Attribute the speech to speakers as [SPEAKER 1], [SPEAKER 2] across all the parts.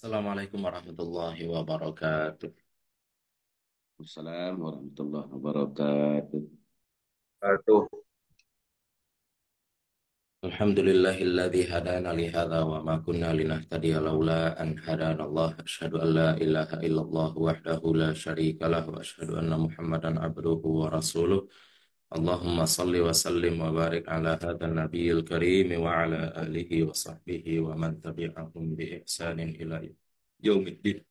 [SPEAKER 1] Assalamualaikum warahmatullahi wabarakatuh.
[SPEAKER 2] Assalamualaikum warahmatullahi wabarakatuh. Aduh. Alhamdulillahilladzi hadana li hadza
[SPEAKER 1] wa ma kunna linahtadiya laula an hadana Allah asyhadu an la ilaha illallah wahdahu la syarika lah wa asyhadu anna Muhammadan abduhu wa rasuluh اللهم صل وسلم وبارك على هذا النبي الكريم وعلى آله وصحبه ومن تبعهم بإحسان إلى يوم الدين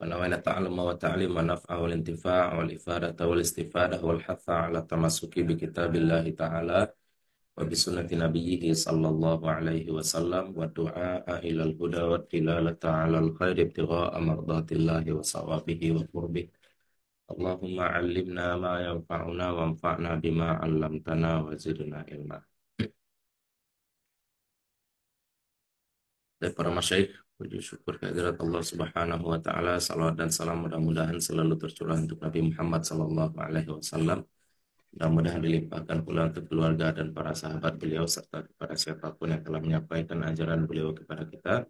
[SPEAKER 1] ونوينا تعلم وتعليم ونفع والانتفاع والإفادة والاستفادة والحث على التمسك بكتاب الله تعالى وبسنة نبيه صلى الله عليه وسلم والدعاء إلى الهدى والدلالة على الخير ابتغاء مرضات الله وصوابه وقربه Allahumma alimna ma yanfa'una wanfa'na bima 'allamtana wa zidna ilma. Dari para masyaikh, puji syukur kehadirat Allah Subhanahu wa taala, salawat dan salam mudah-mudahan selalu tercurah untuk Nabi Muhammad sallallahu alaihi wasallam. Mudah-mudahan dilimpahkan pula untuk keluarga dan para sahabat beliau serta kepada siapapun yang telah menyampaikan ajaran beliau kepada kita.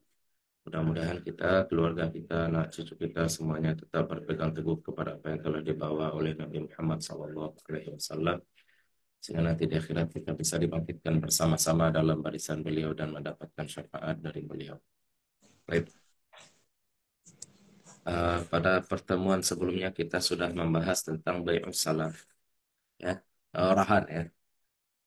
[SPEAKER 1] Mudah-mudahan kita, keluarga kita, anak cucu kita semuanya tetap berpegang teguh kepada apa yang telah dibawa oleh Nabi Muhammad SAW. Sehingga nanti di akhirat kita bisa dibangkitkan bersama-sama dalam barisan beliau dan mendapatkan syafaat dari beliau. Baik. Uh, pada pertemuan sebelumnya kita sudah membahas tentang bayi salaf, ya, uh, rahan ya,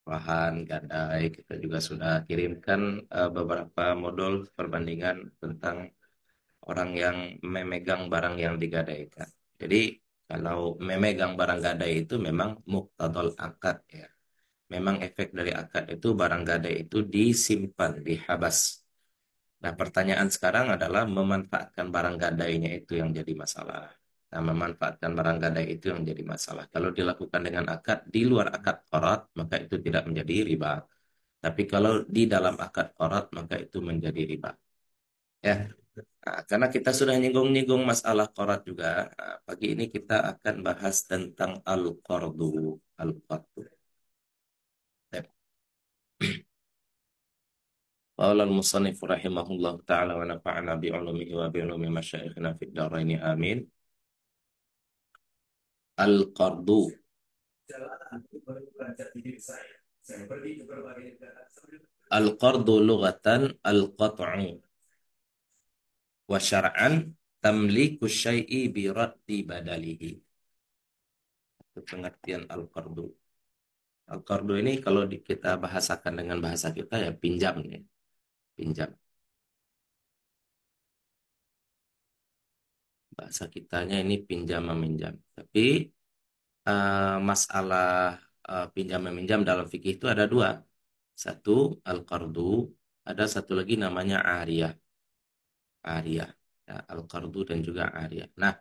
[SPEAKER 1] bahan gadai kita juga sudah kirimkan uh, beberapa modul perbandingan tentang orang yang memegang barang yang digadaikan. Jadi kalau memegang barang gadai itu memang muktadol akad ya. Memang efek dari akad itu barang gadai itu disimpan, dihabas. Nah pertanyaan sekarang adalah memanfaatkan barang gadainya itu yang jadi masalah. Nah, memanfaatkan barang gadai itu yang menjadi masalah. Kalau dilakukan dengan akad di luar akad korat, maka itu tidak menjadi riba. Tapi kalau di dalam akad korat, maka itu menjadi riba. Ya, nah, karena kita sudah nyinggung-nyinggung masalah korat juga, nah, pagi ini kita akan bahas tentang al-qardu, al-qardu. قال المصنف رحمه الله تعالى ونفعنا بعلومه وبعلوم مشايخنا في الدارين Al-Qardu. Al-Qardu lughatan al-qat'u. Wa syar'an tamliku syai'i bi raddi badalihi. Itu pengertian al-qardu. Al-qardu ini kalau kita bahasakan dengan bahasa kita ya pinjam ya. Pinjam. bahasa kitanya ini pinjam meminjam. Tapi uh, masalah uh, pinjam meminjam dalam fikih itu ada dua. Satu al-qardu, ada satu lagi namanya ariyah. Ariyah, ya, al-qardu dan juga ariyah. Nah,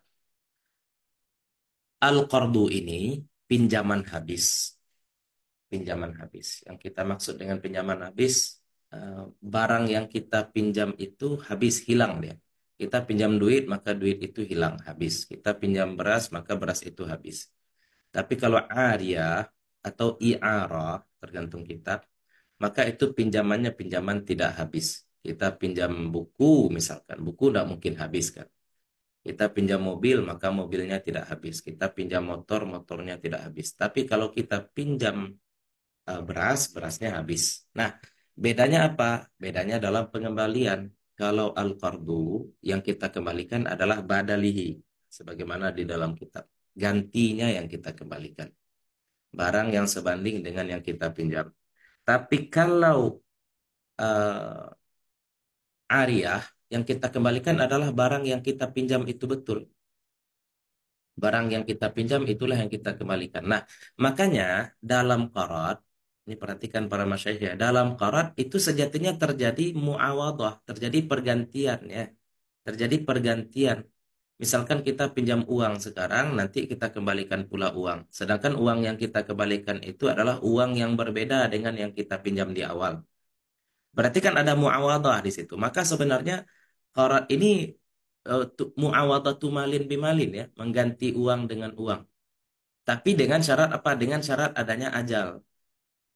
[SPEAKER 1] al-qardu ini pinjaman habis. Pinjaman habis. Yang kita maksud dengan pinjaman habis, uh, barang yang kita pinjam itu habis hilang dia. Ya kita pinjam duit, maka duit itu hilang, habis. Kita pinjam beras, maka beras itu habis. Tapi kalau aria atau iara, tergantung kita, maka itu pinjamannya pinjaman tidak habis. Kita pinjam buku misalkan, buku tidak mungkin habis kan. Kita pinjam mobil, maka mobilnya tidak habis. Kita pinjam motor, motornya tidak habis. Tapi kalau kita pinjam eh, beras, berasnya habis. Nah, bedanya apa? Bedanya dalam pengembalian kalau al-qardu yang kita kembalikan adalah badalihi sebagaimana di dalam kitab gantinya yang kita kembalikan barang yang sebanding dengan yang kita pinjam tapi kalau uh, ariyah yang kita kembalikan adalah barang yang kita pinjam itu betul barang yang kita pinjam itulah yang kita kembalikan nah makanya dalam qarat ini perhatikan para masyayikh ya. Dalam karat itu sejatinya terjadi muawadah, terjadi pergantian ya. Terjadi pergantian. Misalkan kita pinjam uang sekarang, nanti kita kembalikan pula uang. Sedangkan uang yang kita kembalikan itu adalah uang yang berbeda dengan yang kita pinjam di awal. Berarti kan ada muawadah di situ. Maka sebenarnya karat ini e, uh, muawadhatu malin bimalin ya, mengganti uang dengan uang. Tapi dengan syarat apa? Dengan syarat adanya ajal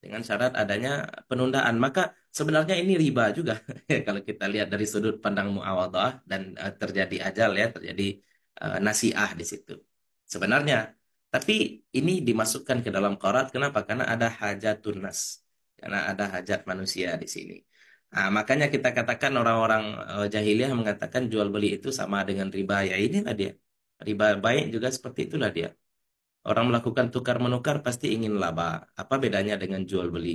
[SPEAKER 1] dengan syarat adanya penundaan. Maka sebenarnya ini riba juga kalau kita lihat dari sudut pandang muawadah dan uh, terjadi ajal ya, terjadi uh, nasiah di situ. Sebenarnya, tapi ini dimasukkan ke dalam korat kenapa? Karena ada hajat tunas Karena ada hajat manusia di sini. Nah, makanya kita katakan orang-orang uh, jahiliyah mengatakan jual beli itu sama dengan riba. Ya ini lah dia. Riba baik juga seperti itulah dia. Orang melakukan tukar menukar pasti ingin laba. Apa bedanya dengan jual beli?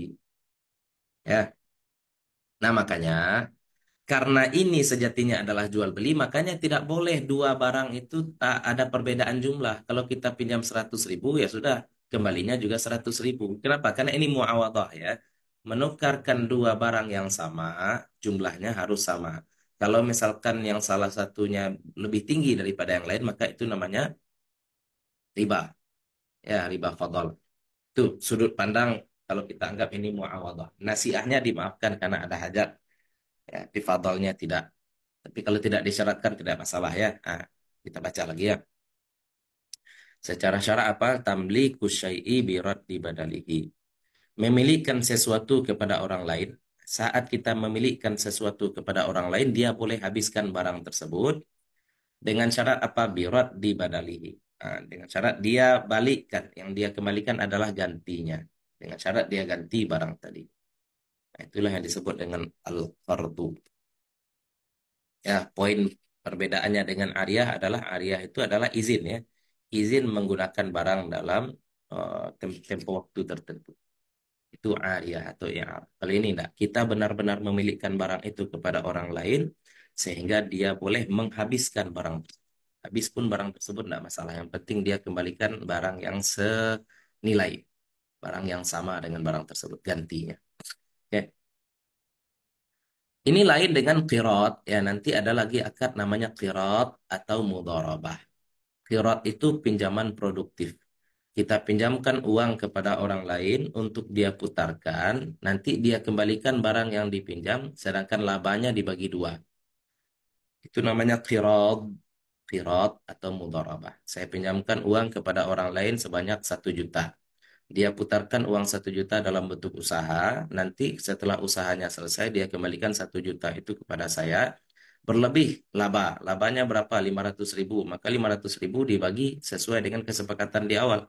[SPEAKER 1] Ya. Nah, makanya karena ini sejatinya adalah jual beli, makanya tidak boleh dua barang itu tak ada perbedaan jumlah. Kalau kita pinjam 100 ribu ya sudah, kembalinya juga 100 ribu. Kenapa? Karena ini muawadhah ya. Menukarkan dua barang yang sama, jumlahnya harus sama. Kalau misalkan yang salah satunya lebih tinggi daripada yang lain, maka itu namanya riba ya riba fadl Itu sudut pandang kalau kita anggap ini muawadah. Nasiahnya dimaafkan karena ada hajat. Ya, di tidak. Tapi kalau tidak disyaratkan tidak masalah ya. Nah, kita baca lagi ya. Secara syarat apa? Tamliku syai'i birat di badalihi. Memilikan sesuatu kepada orang lain. Saat kita memilikan sesuatu kepada orang lain, dia boleh habiskan barang tersebut dengan syarat apa? birat di badalihi Nah, dengan syarat dia balikkan, yang dia kembalikan adalah gantinya. Dengan syarat dia ganti barang tadi. Nah, itulah yang disebut dengan al-fardu. Ya, poin perbedaannya dengan ariah adalah ariah itu adalah izin ya. Izin menggunakan barang dalam uh, tempo waktu tertentu. Itu ariah atau yang Kalau ini enggak, kita benar-benar memilikkan barang itu kepada orang lain sehingga dia boleh menghabiskan barang tersebut Habis pun barang tersebut tidak masalah. Yang penting dia kembalikan barang yang senilai, barang yang sama dengan barang tersebut gantinya. Oke. Ini lain dengan kirot ya nanti ada lagi akad namanya kirot atau mudorobah. kirot itu pinjaman produktif. Kita pinjamkan uang kepada orang lain untuk dia putarkan, nanti dia kembalikan barang yang dipinjam, sedangkan labanya dibagi dua. Itu namanya kirot qirat atau mudharabah. Saya pinjamkan uang kepada orang lain sebanyak satu juta. Dia putarkan uang satu juta dalam bentuk usaha. Nanti setelah usahanya selesai, dia kembalikan satu juta itu kepada saya. Berlebih laba. Labanya berapa? 500 ribu. Maka 500 ribu dibagi sesuai dengan kesepakatan di awal.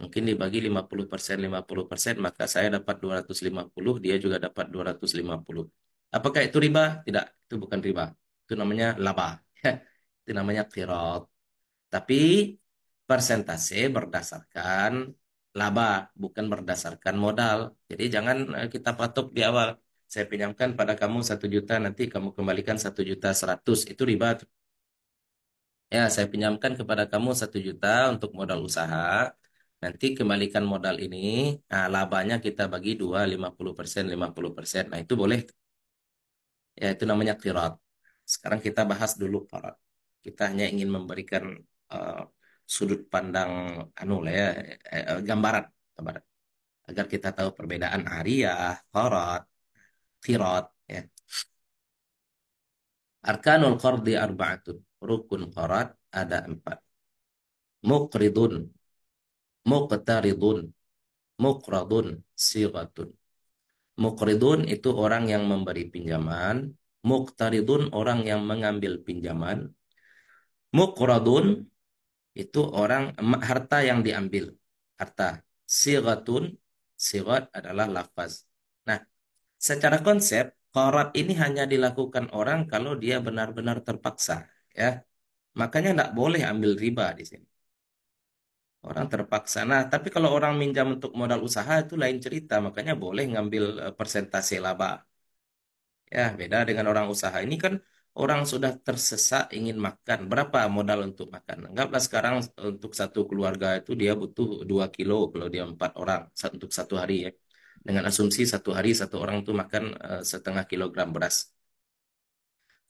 [SPEAKER 1] Mungkin dibagi 50%, 50%, maka saya dapat 250, dia juga dapat 250. Apakah itu riba? Tidak, itu bukan riba. Itu namanya laba. itu namanya kirot. Tapi persentase berdasarkan laba, bukan berdasarkan modal. Jadi jangan eh, kita patok di awal. Saya pinjamkan pada kamu satu juta, nanti kamu kembalikan satu juta seratus itu riba. Ya, saya pinjamkan kepada kamu satu juta untuk modal usaha. Nanti kembalikan modal ini, nah, labanya kita bagi dua, lima lima puluh persen puluh persen Nah, itu boleh. Ya, itu namanya kirat. Sekarang kita bahas dulu parat. Kita hanya ingin memberikan uh, sudut pandang anu lah ya, eh, eh, gambaran, gambaran agar kita tahu perbedaan ariyah, qarat, qirat ya. Arkanul qardi arba'atun. Rukun qarat ada empat. Muqridun, muqtaridun, muqradun, sigatun. Muqridun itu orang yang memberi pinjaman, muqtaridun orang yang mengambil pinjaman, Muqradun itu orang harta yang diambil. Harta. Sigatun. Sigat adalah lafaz. Nah, secara konsep, korat ini hanya dilakukan orang kalau dia benar-benar terpaksa. ya Makanya tidak boleh ambil riba di sini. Orang terpaksa. Nah, tapi kalau orang minjam untuk modal usaha itu lain cerita. Makanya boleh ngambil eh, persentase laba. Ya, beda dengan orang usaha. Ini kan orang sudah tersesak ingin makan. Berapa modal untuk makan? Anggaplah sekarang untuk satu keluarga itu dia butuh 2 kilo kalau dia empat orang untuk satu hari ya. Dengan asumsi satu hari satu orang itu makan eh, setengah kilogram beras.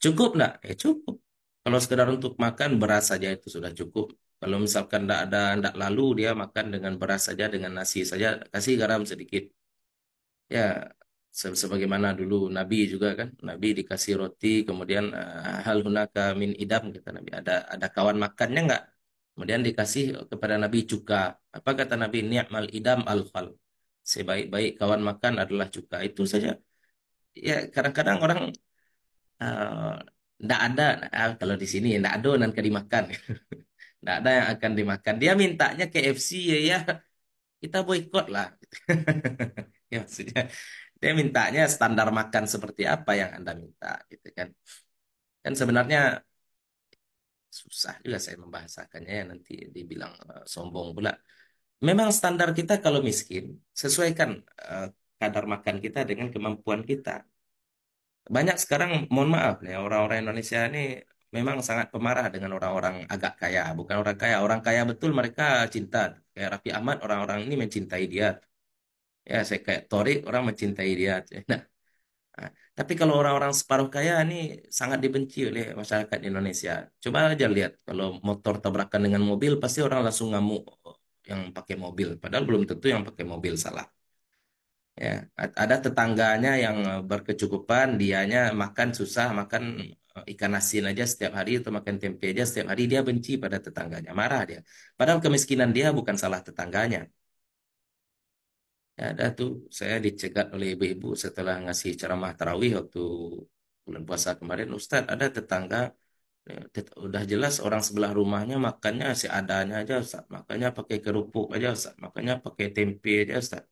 [SPEAKER 1] Cukup enggak? Ya eh, cukup. Kalau sekedar untuk makan beras saja itu sudah cukup. Kalau misalkan tidak ada tidak lalu dia makan dengan beras saja dengan nasi saja kasih garam sedikit. Ya sebagaimana dulu Nabi juga kan Nabi dikasih roti kemudian eh, hal hunaka min idam kata Nabi ada ada kawan makannya nggak kemudian dikasih kepada Nabi cuka apa kata Nabi ni'mal idam al fal sebaik-baik kawan makan adalah cuka itu saja ya kadang-kadang orang tidak eh, uh, ada uh, kalau di sini tidak ada nanti dimakan tidak ada yang akan dimakan dia mintanya KFC ya ya kita boykot lah ya maksudnya dia mintanya standar makan seperti apa yang Anda minta gitu kan. Dan sebenarnya susah juga saya membahasakannya ya nanti dibilang uh, sombong pula. Memang standar kita kalau miskin sesuaikan uh, kadar makan kita dengan kemampuan kita. Banyak sekarang mohon maaf nih orang-orang Indonesia ini memang sangat pemarah dengan orang-orang agak kaya, bukan orang kaya, orang kaya betul mereka cinta. Kayak Rafi Ahmad orang-orang ini mencintai dia ya saya kayak Tori orang mencintai dia nah ah, tapi kalau orang-orang separuh kaya ini sangat dibenci oleh masyarakat Indonesia. Coba aja lihat kalau motor tabrakan dengan mobil pasti orang langsung ngamuk oh, yang pakai mobil. Padahal belum tentu yang pakai mobil salah. Ya, ada tetangganya yang eh, berkecukupan, dianya makan susah, makan eh, ikan asin aja setiap hari atau makan tempe aja setiap hari dia benci pada tetangganya, marah dia. Padahal kemiskinan dia bukan salah tetangganya. Ya, ada tuh saya dicegat oleh ibu-ibu setelah ngasih ceramah tarawih waktu bulan puasa kemarin. Ustadz ada tetangga ya, tet udah jelas orang sebelah rumahnya makannya si adanya aja Ustadz. Makannya pakai kerupuk aja Ustadz. Makannya pakai tempe aja Ustadz.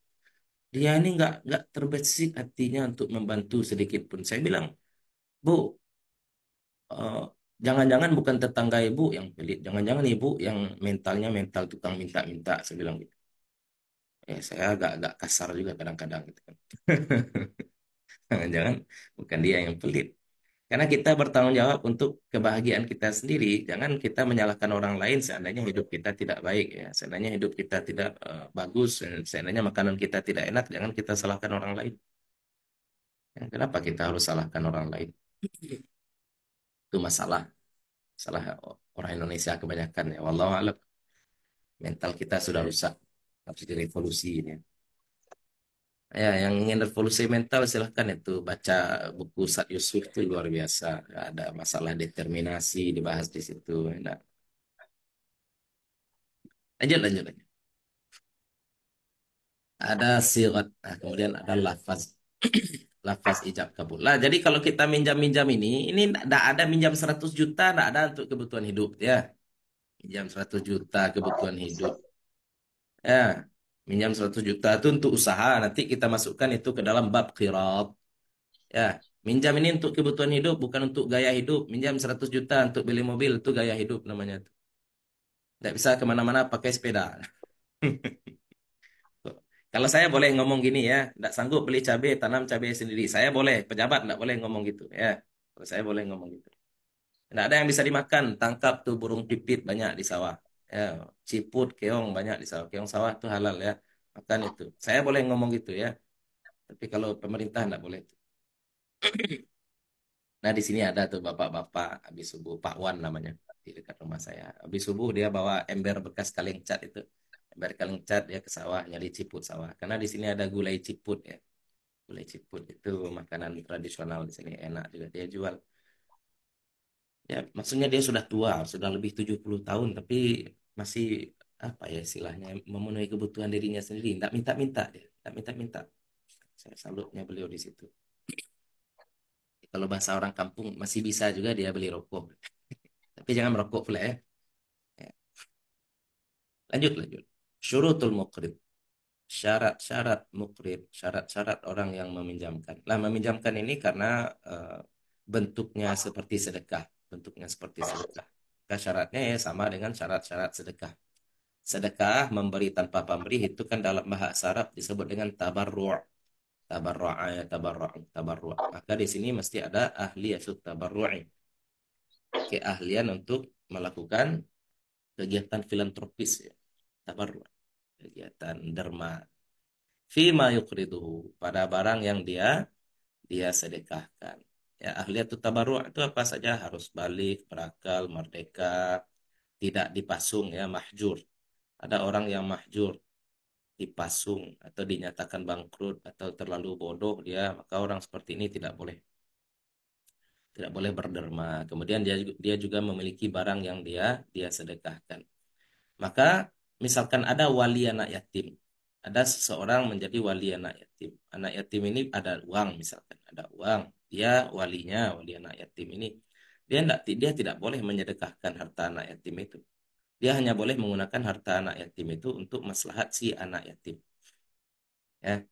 [SPEAKER 1] Dia ini nggak nggak terbesit hatinya untuk membantu sedikit pun. Saya bilang, Bu, jangan eh, jangan-jangan bukan tetangga ibu yang pelit, jangan-jangan ibu yang mentalnya mental tukang minta-minta, saya bilang gitu ya saya agak-agak kasar juga kadang-kadang gitu kan. Jangan-jangan bukan dia yang pelit. Karena kita bertanggung jawab untuk kebahagiaan kita sendiri, jangan kita menyalahkan orang lain seandainya hidup kita tidak baik ya, seandainya hidup kita tidak uh, bagus, seandainya makanan kita tidak enak, jangan kita salahkan orang lain. Ya, kenapa kita harus salahkan orang lain? Itu masalah salah orang Indonesia kebanyakan ya. Wallahualam Mental kita sudah rusak harus direvolusi ini. Ya. ya, yang ingin revolusi mental silahkan itu baca buku Sat Yusuf itu luar biasa. Ada masalah determinasi dibahas di situ. Nah. Lanjut, lanjut, lanjut. Ada sirat, nah, kemudian ada lafaz lafaz ijab kabul. Lah, jadi kalau kita minjam-minjam ini, ini tidak ada minjam 100 juta, tidak ada untuk kebutuhan hidup ya. Minjam 100 juta kebutuhan hidup Ya, minjam 100 juta itu untuk usaha. Nanti kita masukkan itu ke dalam bab qirat. Ya, minjam ini untuk kebutuhan hidup, bukan untuk gaya hidup. Minjam 100 juta untuk beli mobil itu gaya hidup namanya. Tidak bisa kemana-mana pakai sepeda. Kalau saya boleh ngomong gini ya, tidak sanggup beli cabai, tanam cabai sendiri. Saya boleh, pejabat tidak boleh ngomong gitu ya. Kalau saya boleh ngomong gitu. Tidak ada yang bisa dimakan, tangkap tuh burung pipit banyak di sawah ya, ciput keong banyak di sawah keong sawah itu halal ya makan itu saya boleh ngomong gitu ya tapi kalau pemerintah tidak boleh itu nah di sini ada tuh bapak-bapak habis subuh Pak Wan namanya di dekat rumah saya habis subuh dia bawa ember bekas kaleng cat itu ember kaleng cat dia ke sawah nyari ciput sawah karena di sini ada gulai ciput ya gulai ciput itu makanan tradisional di sini enak juga dia jual ya maksudnya dia sudah tua sudah lebih 70 tahun tapi masih apa ya istilahnya memenuhi kebutuhan dirinya sendiri tidak minta-minta dia tidak minta-minta saya salutnya beliau di situ kalau bahasa orang kampung masih bisa juga dia beli rokok tapi jangan merokok pula ya. ya, lanjut lanjut syurutul muqrib syarat-syarat mukrib, syarat-syarat orang yang meminjamkan. lah meminjamkan ini karena uh, bentuknya seperti sedekah, bentuknya seperti sedekah maka syaratnya ya sama dengan syarat-syarat sedekah. Sedekah memberi tanpa pamrih itu kan dalam bahasa Arab disebut dengan tabarru'. Tabarru'a ya tabarru' tabarru'. Maka di sini mesti ada ahli ahliyatut tabarru'i. Keahlian untuk melakukan kegiatan filantropis ya. Tabarru'. Kegiatan derma. Fima yukriduhu. Pada barang yang dia dia sedekahkan. Ya, atau tabarru' itu apa saja harus balik, berakal, merdeka, tidak dipasung ya, mahjur. Ada orang yang mahjur, dipasung atau dinyatakan bangkrut atau terlalu bodoh dia, maka orang seperti ini tidak boleh tidak boleh berderma. Kemudian dia dia juga memiliki barang yang dia dia sedekahkan. Maka misalkan ada wali anak yatim, ada seseorang menjadi wali anak yatim. Anak yatim ini ada uang misalkan, ada uang dia walinya, wali anak yatim ini, dia tidak dia tidak boleh menyedekahkan harta anak yatim itu. Dia hanya boleh menggunakan harta anak yatim itu untuk maslahat si anak yatim. Ya.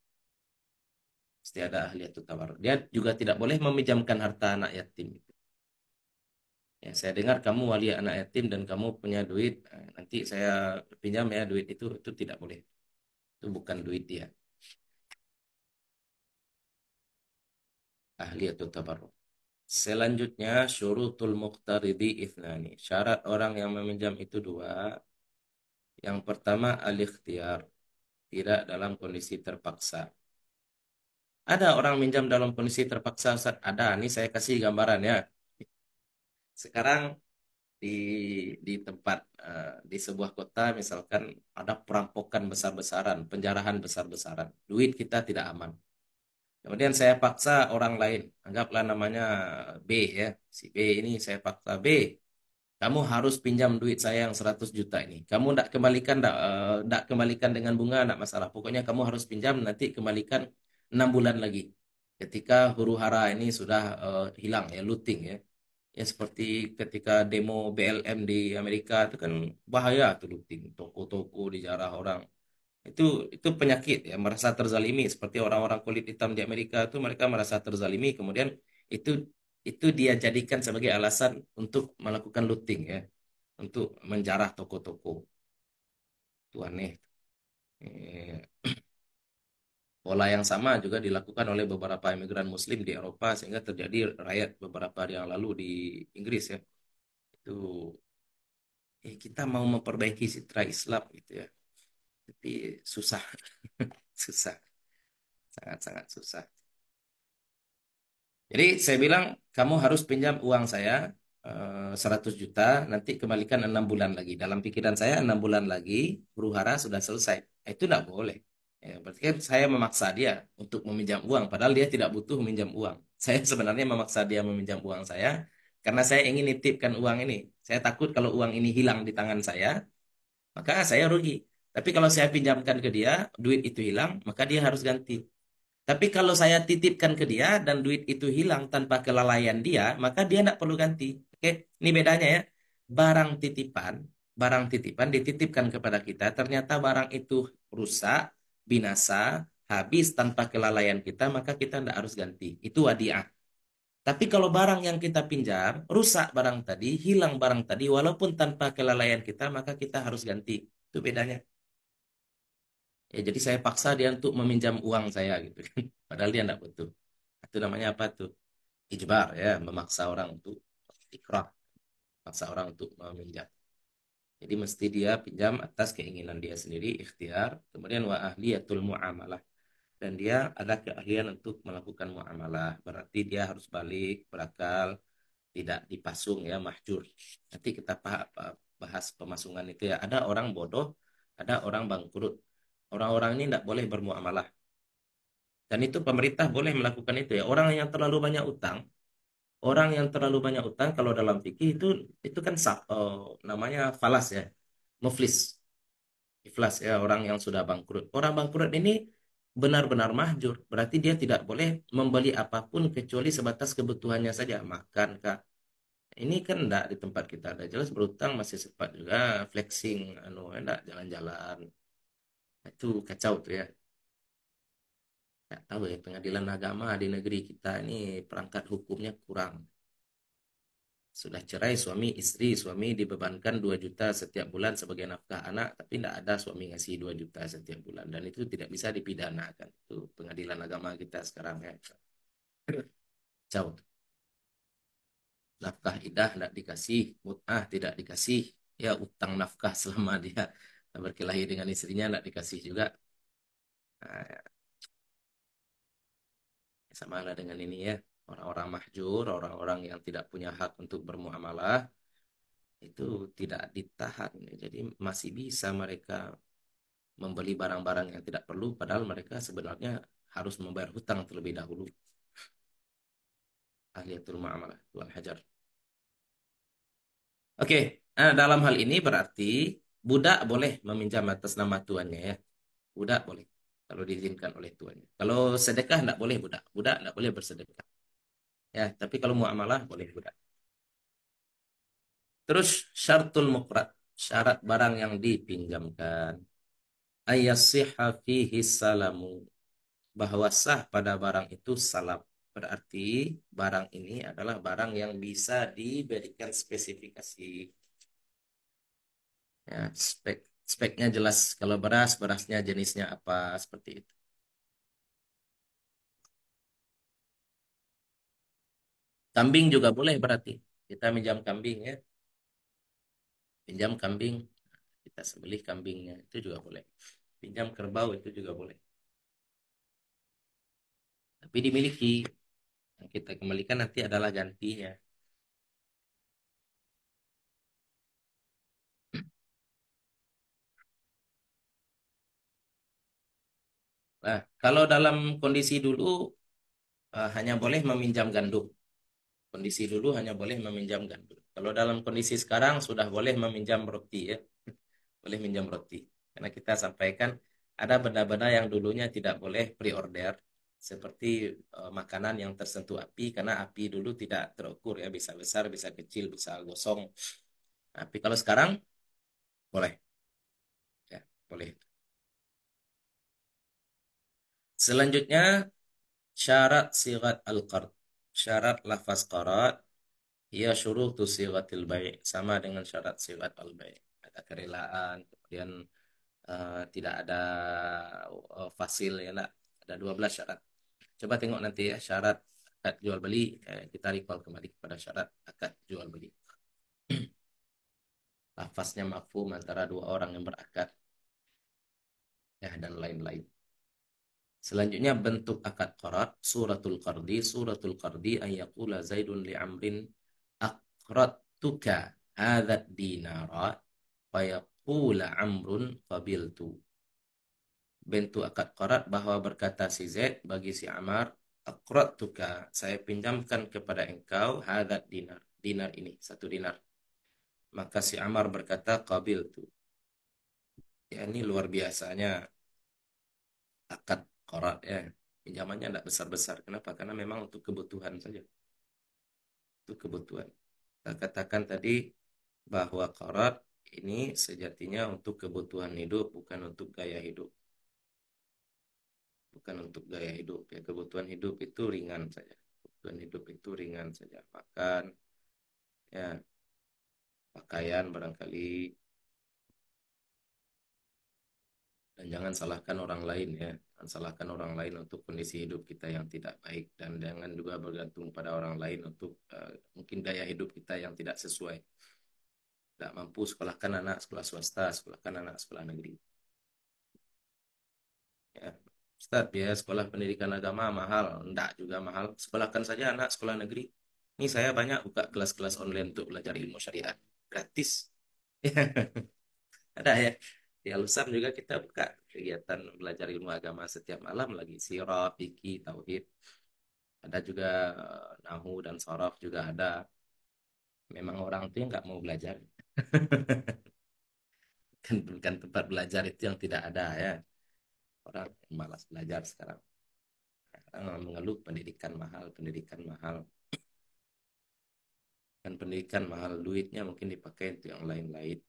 [SPEAKER 1] Mesti ada atau tawar. Dia juga tidak boleh meminjamkan harta anak yatim itu. Ya, saya dengar kamu wali anak yatim dan kamu punya duit, eh, nanti saya pinjam ya duit itu itu tidak boleh. Itu bukan duit dia. ahli atau tabarruk. Selanjutnya syurutul muqtaridi ithnani. Syarat orang yang meminjam itu dua. Yang pertama al-ikhtiar, tidak dalam kondisi terpaksa. Ada orang minjam dalam kondisi terpaksa, Ustaz? Ada, ini saya kasih gambaran ya. Sekarang di di tempat uh, di sebuah kota misalkan ada perampokan besar-besaran, penjarahan besar-besaran. Duit kita tidak aman. Kemudian saya paksa orang lain, anggaplah namanya B ya. Si B ini saya paksa B, kamu harus pinjam duit saya yang 100 juta ini. Kamu tidak kembalikan tidak uh, eh, kembalikan dengan bunga tidak masalah. Pokoknya kamu harus pinjam nanti kembalikan 6 bulan lagi. Ketika huru hara ini sudah uh, hilang ya looting ya. Ya seperti ketika demo BLM di Amerika itu kan bahaya tuh looting, toko-toko dijarah orang itu itu penyakit ya merasa terzalimi seperti orang-orang kulit hitam di Amerika itu mereka merasa terzalimi kemudian itu itu dia jadikan sebagai alasan untuk melakukan looting ya untuk menjarah toko-toko itu aneh eh, pola yang sama juga dilakukan oleh beberapa imigran muslim di Eropa sehingga terjadi riot beberapa hari yang lalu di Inggris ya itu eh, kita mau memperbaiki citra Islam gitu ya jadi susah, susah, sangat-sangat susah. Jadi saya bilang kamu harus pinjam uang saya 100 eh, juta, nanti kembalikan enam bulan lagi. Dalam pikiran saya enam bulan lagi huru-hara sudah selesai. Eh, itu tidak boleh. Ya, berarti kan saya memaksa dia untuk meminjam uang, padahal dia tidak butuh meminjam uang. Saya sebenarnya memaksa dia meminjam uang saya karena saya ingin nitipkan uang ini. Saya takut kalau uang ini hilang di tangan saya, maka saya rugi. Tapi kalau saya pinjamkan ke dia, duit itu hilang, maka dia harus ganti. Tapi kalau saya titipkan ke dia dan duit itu hilang tanpa kelalaian dia, maka dia tidak perlu ganti. Oke, ini bedanya ya. Barang titipan, barang titipan dititipkan kepada kita, ternyata barang itu rusak, binasa, habis tanpa kelalaian kita, maka kita tidak harus ganti. Itu wadiah. Tapi kalau barang yang kita pinjam, rusak barang tadi, hilang barang tadi, walaupun tanpa kelalaian kita, maka kita harus ganti. Itu bedanya ya jadi saya paksa dia untuk meminjam uang saya gitu kan padahal dia tidak butuh itu namanya apa tuh ijbar ya memaksa orang untuk ikrah paksa orang untuk meminjam jadi mesti dia pinjam atas keinginan dia sendiri ikhtiar kemudian wa ahliyatul muamalah dan dia ada keahlian untuk melakukan muamalah berarti dia harus balik berakal tidak dipasung ya mahjur nanti kita bahas pemasungan itu ya ada orang bodoh ada orang bangkrut Orang-orang ini tidak boleh bermuamalah. Dan itu pemerintah boleh melakukan itu ya. Orang yang terlalu banyak utang, orang yang terlalu banyak utang kalau dalam fikih itu itu kan sak oh, eh, namanya falas ya. Muflis. Iflas ya, orang yang sudah bangkrut. Orang bangkrut ini benar-benar mahjur. Berarti dia tidak boleh membeli apapun kecuali sebatas kebutuhannya saja. Makan kah, ini kan enggak di tempat kita ada jelas berutang masih sempat juga flexing anu enggak jalan-jalan itu kacau tuh ya nggak tahu ya pengadilan agama di negeri kita ini perangkat hukumnya kurang sudah cerai suami istri suami dibebankan 2 juta setiap bulan sebagai nafkah anak tapi tidak ada suami ngasih 2 juta setiap bulan dan itu tidak bisa dipidanakan itu pengadilan agama kita sekarang ya jauh nafkah idah tidak dikasih mutah tidak dikasih ya utang nafkah selama dia berkelahi dengan istrinya tidak dikasih juga nah, sama lah dengan ini ya orang-orang mahjur orang-orang yang tidak punya hak untuk bermuamalah itu tidak ditahan jadi masih bisa mereka membeli barang-barang yang tidak perlu padahal mereka sebenarnya harus membayar hutang terlebih dahulu rumah muamalah tuan hajar
[SPEAKER 2] oke okay. nah, dalam hal ini berarti
[SPEAKER 1] budak boleh meminjam atas nama tuannya ya. Budak boleh kalau diizinkan oleh tuannya. Kalau sedekah tidak boleh budak, budak tidak boleh bersedekah. Ya, tapi kalau muamalah boleh budak. Terus syartul mukrat, syarat barang yang dipinjamkan. Ayasiha fihi salamu. Bahwa sah pada barang itu salam. Berarti barang ini adalah barang yang bisa diberikan spesifikasi ya spek speknya jelas kalau beras berasnya jenisnya apa seperti itu kambing juga boleh berarti kita minjam kambing ya pinjam kambing kita sembelih kambingnya itu juga boleh pinjam kerbau itu juga boleh tapi dimiliki yang kita kembalikan nanti adalah gantinya Nah, kalau dalam kondisi dulu uh, hanya boleh meminjam gandum. Kondisi dulu hanya boleh meminjam gandum. Kalau dalam kondisi sekarang sudah boleh meminjam roti ya. boleh minjam roti. Karena kita sampaikan ada benda-benda yang dulunya tidak boleh pre-order seperti uh, makanan yang tersentuh api karena api dulu tidak terukur ya bisa besar, bisa kecil, bisa gosong. Nah, tapi kalau sekarang boleh. Ya, boleh. Selanjutnya syarat sirat al-qard. Syarat lafaz qarat ia ya syurutu sigatil baik sama dengan syarat sirat al baik Ada kerelaan, kemudian uh, tidak ada uh, fasil ya nak. Ada 12 syarat. Coba tengok nanti ya syarat akad jual beli eh, kita recall kembali kepada syarat akad jual beli. Lafaznya mafhum antara dua orang yang berakad ya dan lain-lain. Selanjutnya bentuk akad qarat, suratul qardi, suratul qardi ayyakula zaidun li amrin tuka hadat dinara wa yaqula amrun qabiltu. Bentuk akad qarat bahwa berkata si Zaid bagi si Amar, tuka saya pinjamkan kepada engkau hadat dinar, dinar ini, satu dinar. Maka si Amar berkata qabiltu. Ya ini luar biasanya
[SPEAKER 2] akad korat
[SPEAKER 1] ya pinjamannya tidak besar-besar kenapa karena memang untuk kebutuhan saja itu kebutuhan kita katakan tadi bahwa korat ini sejatinya untuk kebutuhan hidup bukan untuk gaya hidup bukan untuk gaya hidup ya kebutuhan hidup itu ringan saja kebutuhan hidup itu ringan saja makan ya pakaian barangkali dan jangan salahkan orang lain ya jangan salahkan orang lain untuk kondisi hidup kita yang tidak baik dan jangan juga bergantung pada orang lain untuk uh, mungkin gaya hidup kita yang tidak sesuai tidak mampu sekolahkan anak sekolah swasta sekolahkan anak sekolah negeri ya Ustaz biaya sekolah pendidikan agama mahal enggak juga mahal sekolahkan saja anak sekolah negeri ini saya banyak buka kelas-kelas online untuk belajar ilmu syariat gratis ada ya di lusa juga kita buka kegiatan belajar ilmu agama setiap malam lagi sirah, fikih, tauhid. Ada juga eh, nahu dan sorof juga ada. Memang orang itu yang nggak mau belajar. kan bukan tempat belajar itu yang tidak ada ya. Orang malas belajar sekarang. Orang mengeluh pendidikan mahal, pendidikan mahal. Dan pendidikan mahal duitnya mungkin dipakai untuk yang lain-lain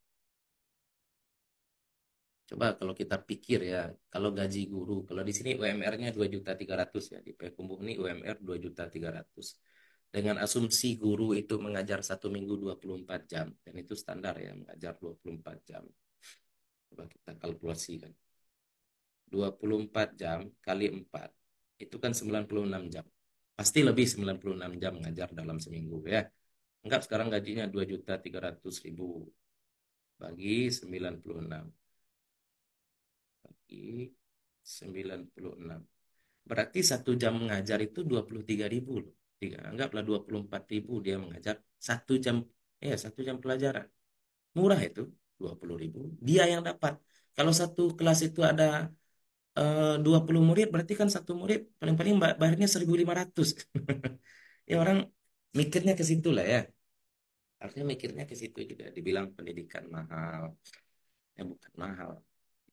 [SPEAKER 1] coba kalau kita pikir ya kalau gaji guru kalau di sini UMR-nya juta ratus ya di Pekumbuh ini UMR juta ratus dengan asumsi guru itu mengajar satu minggu 24 jam dan itu standar ya mengajar 24 jam coba kita kalkulasikan 24 jam kali 4 itu kan 96 jam pasti lebih 96 jam mengajar dalam seminggu ya enggak sekarang gajinya juta ribu bagi 96 i enam Berarti satu jam mengajar itu dua puluh tiga ribu Tiga, anggaplah empat ribu dia mengajar satu jam ya satu jam pelajaran. Murah itu dua puluh ribu. Dia yang dapat. Kalau satu kelas itu ada eh, dua puluh murid berarti kan satu murid paling-paling bayarnya ratus ya orang mikirnya ke situ lah ya. artinya mikirnya ke situ juga dibilang pendidikan mahal. Ya bukan mahal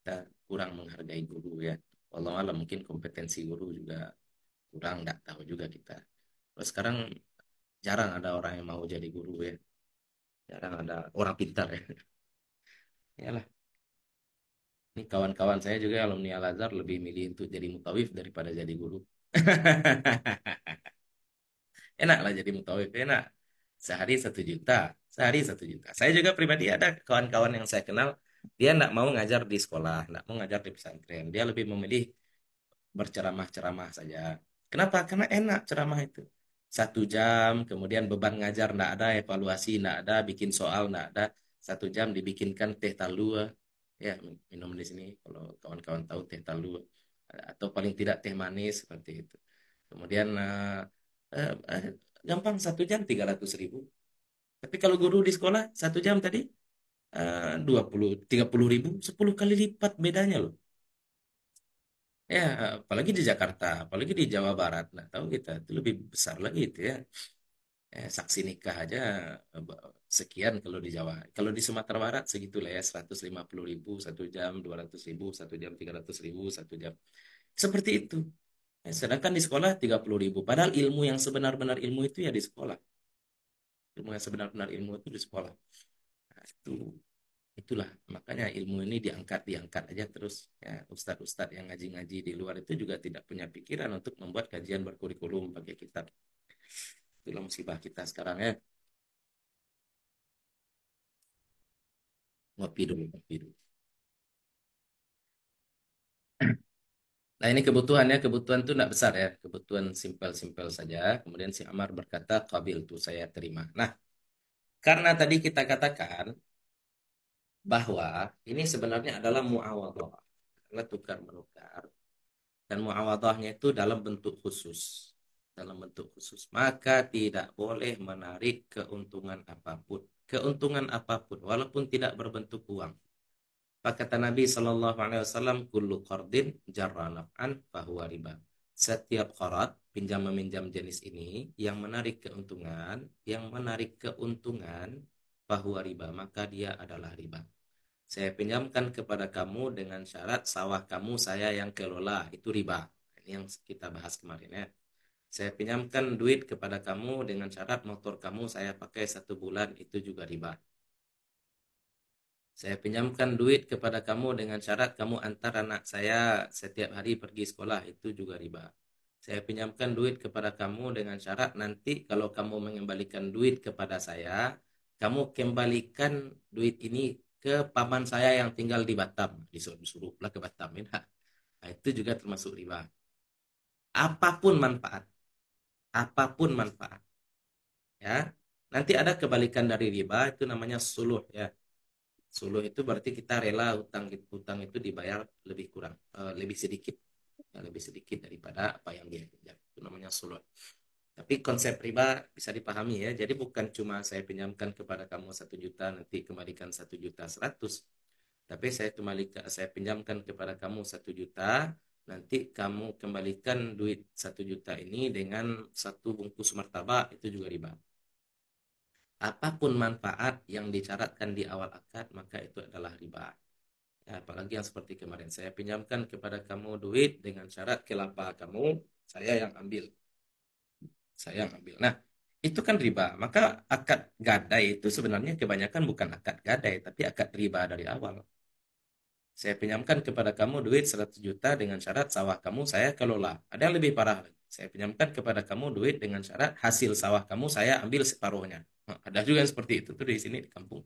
[SPEAKER 1] kita kurang menghargai guru ya walau malah mungkin kompetensi guru juga kurang nggak tahu juga kita terus sekarang jarang ada orang yang mau jadi guru ya jarang ada orang pintar ya iyalah ini kawan-kawan saya juga alumni Al Azhar lebih milih untuk jadi mutawif daripada jadi guru enak lah jadi mutawif enak sehari satu juta sehari satu juta saya juga pribadi ada kawan-kawan yang saya kenal dia tidak mau ngajar di sekolah, tidak mau ngajar di pesantren. Dia lebih memilih berceramah-ceramah saja. Kenapa? Karena enak ceramah itu. Satu jam, kemudian beban ngajar tidak ada, evaluasi tidak ada, bikin soal tidak ada. Satu jam dibikinkan teh talua. Ya, minum di sini kalau kawan-kawan tahu teh talua. Atau paling tidak teh manis, seperti itu. Kemudian uh, uh, gampang satu jam 300 ribu. Tapi kalau guru di sekolah satu jam tadi Eh, dua puluh tiga puluh ribu sepuluh kali lipat bedanya loh ya apalagi di Jakarta apalagi di Jawa Barat nah tahu kita itu lebih besar lagi itu ya eh, saksi nikah aja eh, sekian kalau di Jawa kalau di Sumatera Barat segitulah ya 150 ribu satu jam 200 ribu satu jam 300 ribu satu jam seperti itu eh, sedangkan di sekolah 30 ribu padahal ilmu yang sebenar-benar ilmu itu ya di sekolah ilmu yang sebenar-benar ilmu itu di sekolah itu itulah makanya ilmu ini diangkat diangkat aja terus ya ustadz-ustadz yang ngaji-ngaji di luar itu juga tidak punya pikiran untuk membuat kajian berkurikulum bagi kita itulah musibah kita sekarang ya ngopi dulu ngopi dulu Nah ini kebutuhan ya, kebutuhan itu tidak besar ya, kebutuhan simpel-simpel saja. Kemudian si Amar berkata, kabil tuh saya terima. Nah, karena tadi kita katakan bahwa ini sebenarnya adalah muawadah, karena tukar menukar. Dan muawadahnya itu dalam bentuk khusus. Dalam bentuk khusus. Maka tidak boleh menarik keuntungan apapun. Keuntungan apapun, walaupun tidak berbentuk uang. Pak kata Nabi Sallallahu Alaihi Wasallam, "Kullu qardin jarra naf'an fahuwa riba." setiap korot pinjam meminjam jenis ini yang menarik keuntungan yang menarik keuntungan bahwa riba maka dia adalah riba saya pinjamkan kepada kamu dengan syarat sawah kamu saya yang kelola itu riba ini yang kita bahas kemarin ya saya pinjamkan duit kepada kamu dengan syarat motor kamu saya pakai satu bulan itu juga riba saya pinjamkan duit kepada kamu dengan syarat kamu antar anak saya setiap hari pergi sekolah. Itu juga riba. Saya pinjamkan duit kepada kamu dengan syarat nanti kalau kamu mengembalikan duit kepada saya, kamu kembalikan duit ini ke paman saya yang tinggal di Batam. Disuruh, disuruh pula ke Batam. Ya. Nah, itu juga termasuk riba. Apapun manfaat. Apapun manfaat. Ya, Nanti ada kebalikan dari riba itu namanya suluh ya. Suluh itu berarti kita rela utang utang itu dibayar lebih kurang uh, lebih sedikit ya, lebih sedikit daripada apa yang dia pinjam itu namanya suluh. Tapi konsep riba bisa dipahami ya. Jadi bukan cuma saya pinjamkan kepada kamu satu juta nanti kembalikan satu juta seratus. Tapi saya kembalikan saya pinjamkan kepada kamu satu juta nanti kamu kembalikan duit satu juta ini dengan satu bungkus martabak itu juga riba apapun manfaat yang dicaratkan di awal akad maka itu adalah riba ya, apalagi yang seperti kemarin saya pinjamkan kepada kamu duit dengan syarat kelapa kamu saya yang ambil saya yang ambil nah itu kan riba maka akad gadai itu sebenarnya kebanyakan bukan akad gadai tapi akad riba dari awal saya pinjamkan kepada kamu duit 100 juta dengan syarat sawah kamu saya kelola ada yang lebih parah lagi saya pinjamkan kepada kamu duit dengan syarat hasil sawah kamu saya ambil separuhnya. Nah, ada juga yang seperti itu tuh di sini di kampung.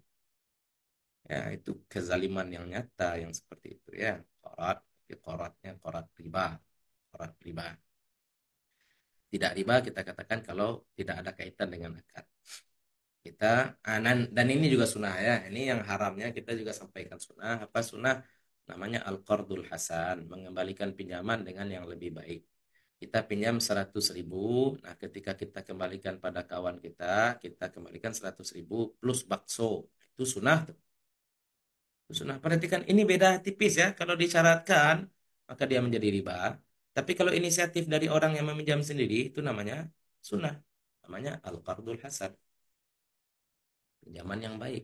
[SPEAKER 1] Ya, itu kezaliman yang nyata yang seperti itu ya. Korat, koratnya korat riba. Korat riba. Tidak riba kita katakan kalau tidak ada kaitan dengan akad kita anan ah, dan ini juga sunnah ya ini yang haramnya kita juga sampaikan sunnah apa sunnah namanya al qardul hasan mengembalikan pinjaman dengan yang lebih baik kita pinjam 100 ribu. Nah, ketika kita kembalikan pada kawan kita, kita kembalikan 100 ribu plus bakso. Itu sunnah. Tuh. Itu sunnah. Perhatikan, ini beda tipis ya. Kalau disyaratkan, maka dia menjadi riba. Tapi kalau inisiatif dari orang yang meminjam sendiri, itu namanya sunnah. Namanya al-qardul hasan. Pinjaman yang baik.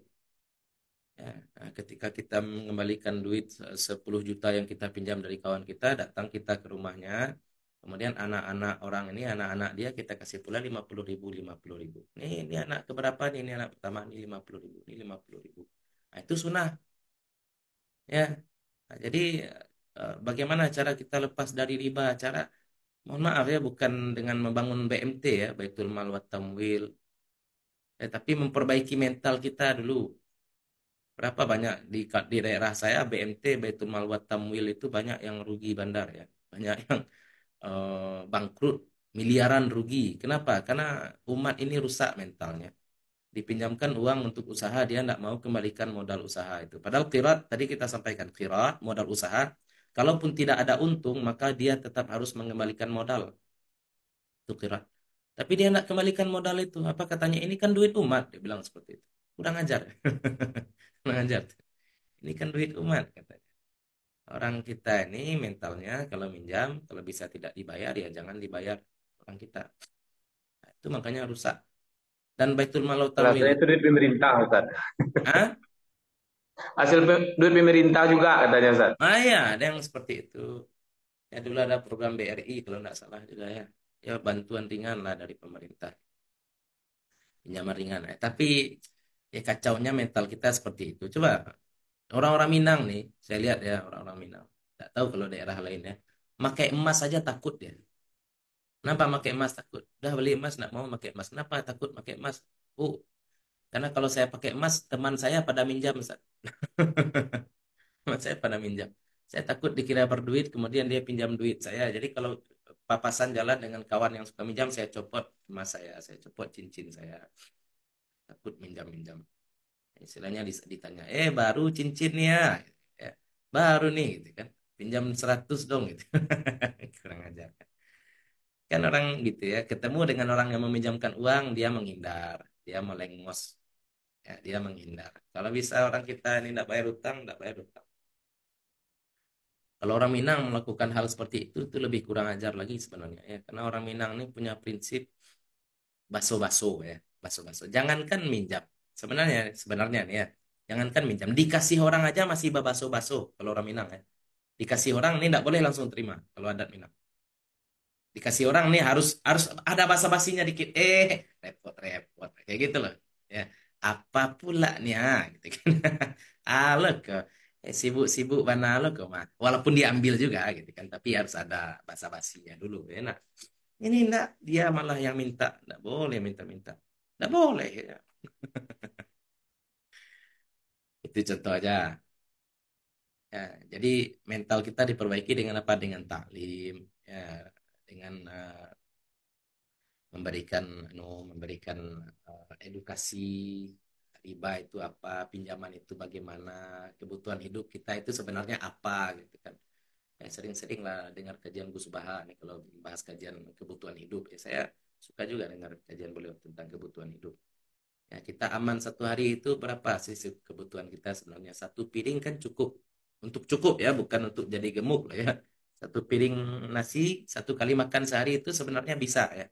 [SPEAKER 1] Ya, nah, ketika kita mengembalikan duit 10 eh, juta yang kita pinjam dari kawan kita, datang kita ke rumahnya, Kemudian anak-anak orang ini, anak-anak dia kita kasih pula 50 ribu, 50 ribu. Ini, ini anak keberapa nih? Ini anak pertama, ini 50 ribu, ini 50 ribu. Nah, itu sunnah. Ya. Nah, jadi eh, bagaimana cara kita lepas dari riba? Cara, mohon maaf ya, bukan dengan membangun BMT ya, Baitul Mal wa Ya, tapi memperbaiki mental kita dulu. Berapa banyak di, di daerah saya BMT, Baitul Mal Tamwil itu banyak yang rugi bandar ya. Banyak yang Eh, bangkrut, miliaran rugi. Kenapa? Karena umat ini rusak mentalnya. Dipinjamkan uang untuk usaha, dia tidak mau kembalikan modal usaha itu. Padahal kirat, tadi kita sampaikan, kirat, modal usaha, kalaupun tidak ada untung, maka dia tetap harus mengembalikan modal. Itu kirat. Tapi dia tidak kembalikan modal itu. Apa katanya, ini kan duit umat. Dia bilang seperti itu. Kurang ajar. Kurang ajar. Ini kan duit umat, katanya orang kita ini mentalnya kalau minjam kalau bisa tidak dibayar ya jangan dibayar orang kita nah, itu makanya rusak dan Baitul Mal Utama itu duit pemerintah Ustaz. Hah?
[SPEAKER 2] Hasil duit pemerintah juga katanya Ustaz.
[SPEAKER 1] Ah ya, ada yang seperti itu. Ya dulu ada program BRI kalau tidak salah juga ya. Ya bantuan ringan lah dari pemerintah. Pinjaman ringan. Eh, tapi ya kacaunya mental kita seperti itu. Coba Orang-orang Minang nih, saya lihat ya orang-orang Minang. Tidak tahu kalau daerah lain ya. Pakai emas saja takut dia. Kenapa pakai emas takut? Udah beli emas, nggak mau pakai emas. Kenapa takut pakai emas? Oh, karena kalau saya pakai emas, teman saya pada minjam. teman saya pada minjam. Saya takut dikira berduit, kemudian dia pinjam duit saya. Jadi kalau papasan jalan dengan kawan yang suka minjam, saya copot emas saya, saya copot cincin saya. Takut minjam-minjam istilahnya ditanya eh baru cincinnya ya, baru nih gitu kan pinjam 100 dong gitu kurang ajar kan. kan orang gitu ya ketemu dengan orang yang meminjamkan uang dia menghindar dia melengos ya dia menghindar kalau bisa orang kita ini tidak bayar utang tidak bayar utang kalau orang Minang melakukan hal seperti itu itu lebih kurang ajar lagi sebenarnya ya karena orang Minang ini punya prinsip baso-baso ya baso-baso jangankan minjam sebenarnya sebenarnya nih ya jangankan minjam dikasih orang aja masih babaso-baso kalau orang Minang ya dikasih orang ini tidak boleh langsung terima kalau adat Minang dikasih orang nih harus harus ada basa basinya dikit eh repot repot kayak gitu loh ya apa pula nih ya gitu kan alo ke eh, sibuk sibuk mana lo ke mah walaupun diambil juga gitu kan tapi harus ada basa basinya dulu enak ini enggak dia malah yang minta enggak boleh minta minta enggak boleh ya. Itu contoh aja. Ya, jadi mental kita diperbaiki dengan apa? Dengan taklim, ya, dengan uh, memberikan no anu, memberikan uh, edukasi riba itu apa, pinjaman itu bagaimana, kebutuhan hidup kita itu sebenarnya apa gitu kan. Ya, sering-sering lah dengar kajian Gus Baha nih kalau bahas kajian kebutuhan hidup ya saya suka juga dengar kajian beliau tentang kebutuhan hidup. Ya, kita aman satu hari itu berapa sih kebutuhan kita sebenarnya? Satu piring kan cukup. Untuk cukup ya, bukan untuk jadi gemuk lah ya. Satu piring nasi, satu kali makan sehari itu sebenarnya bisa ya.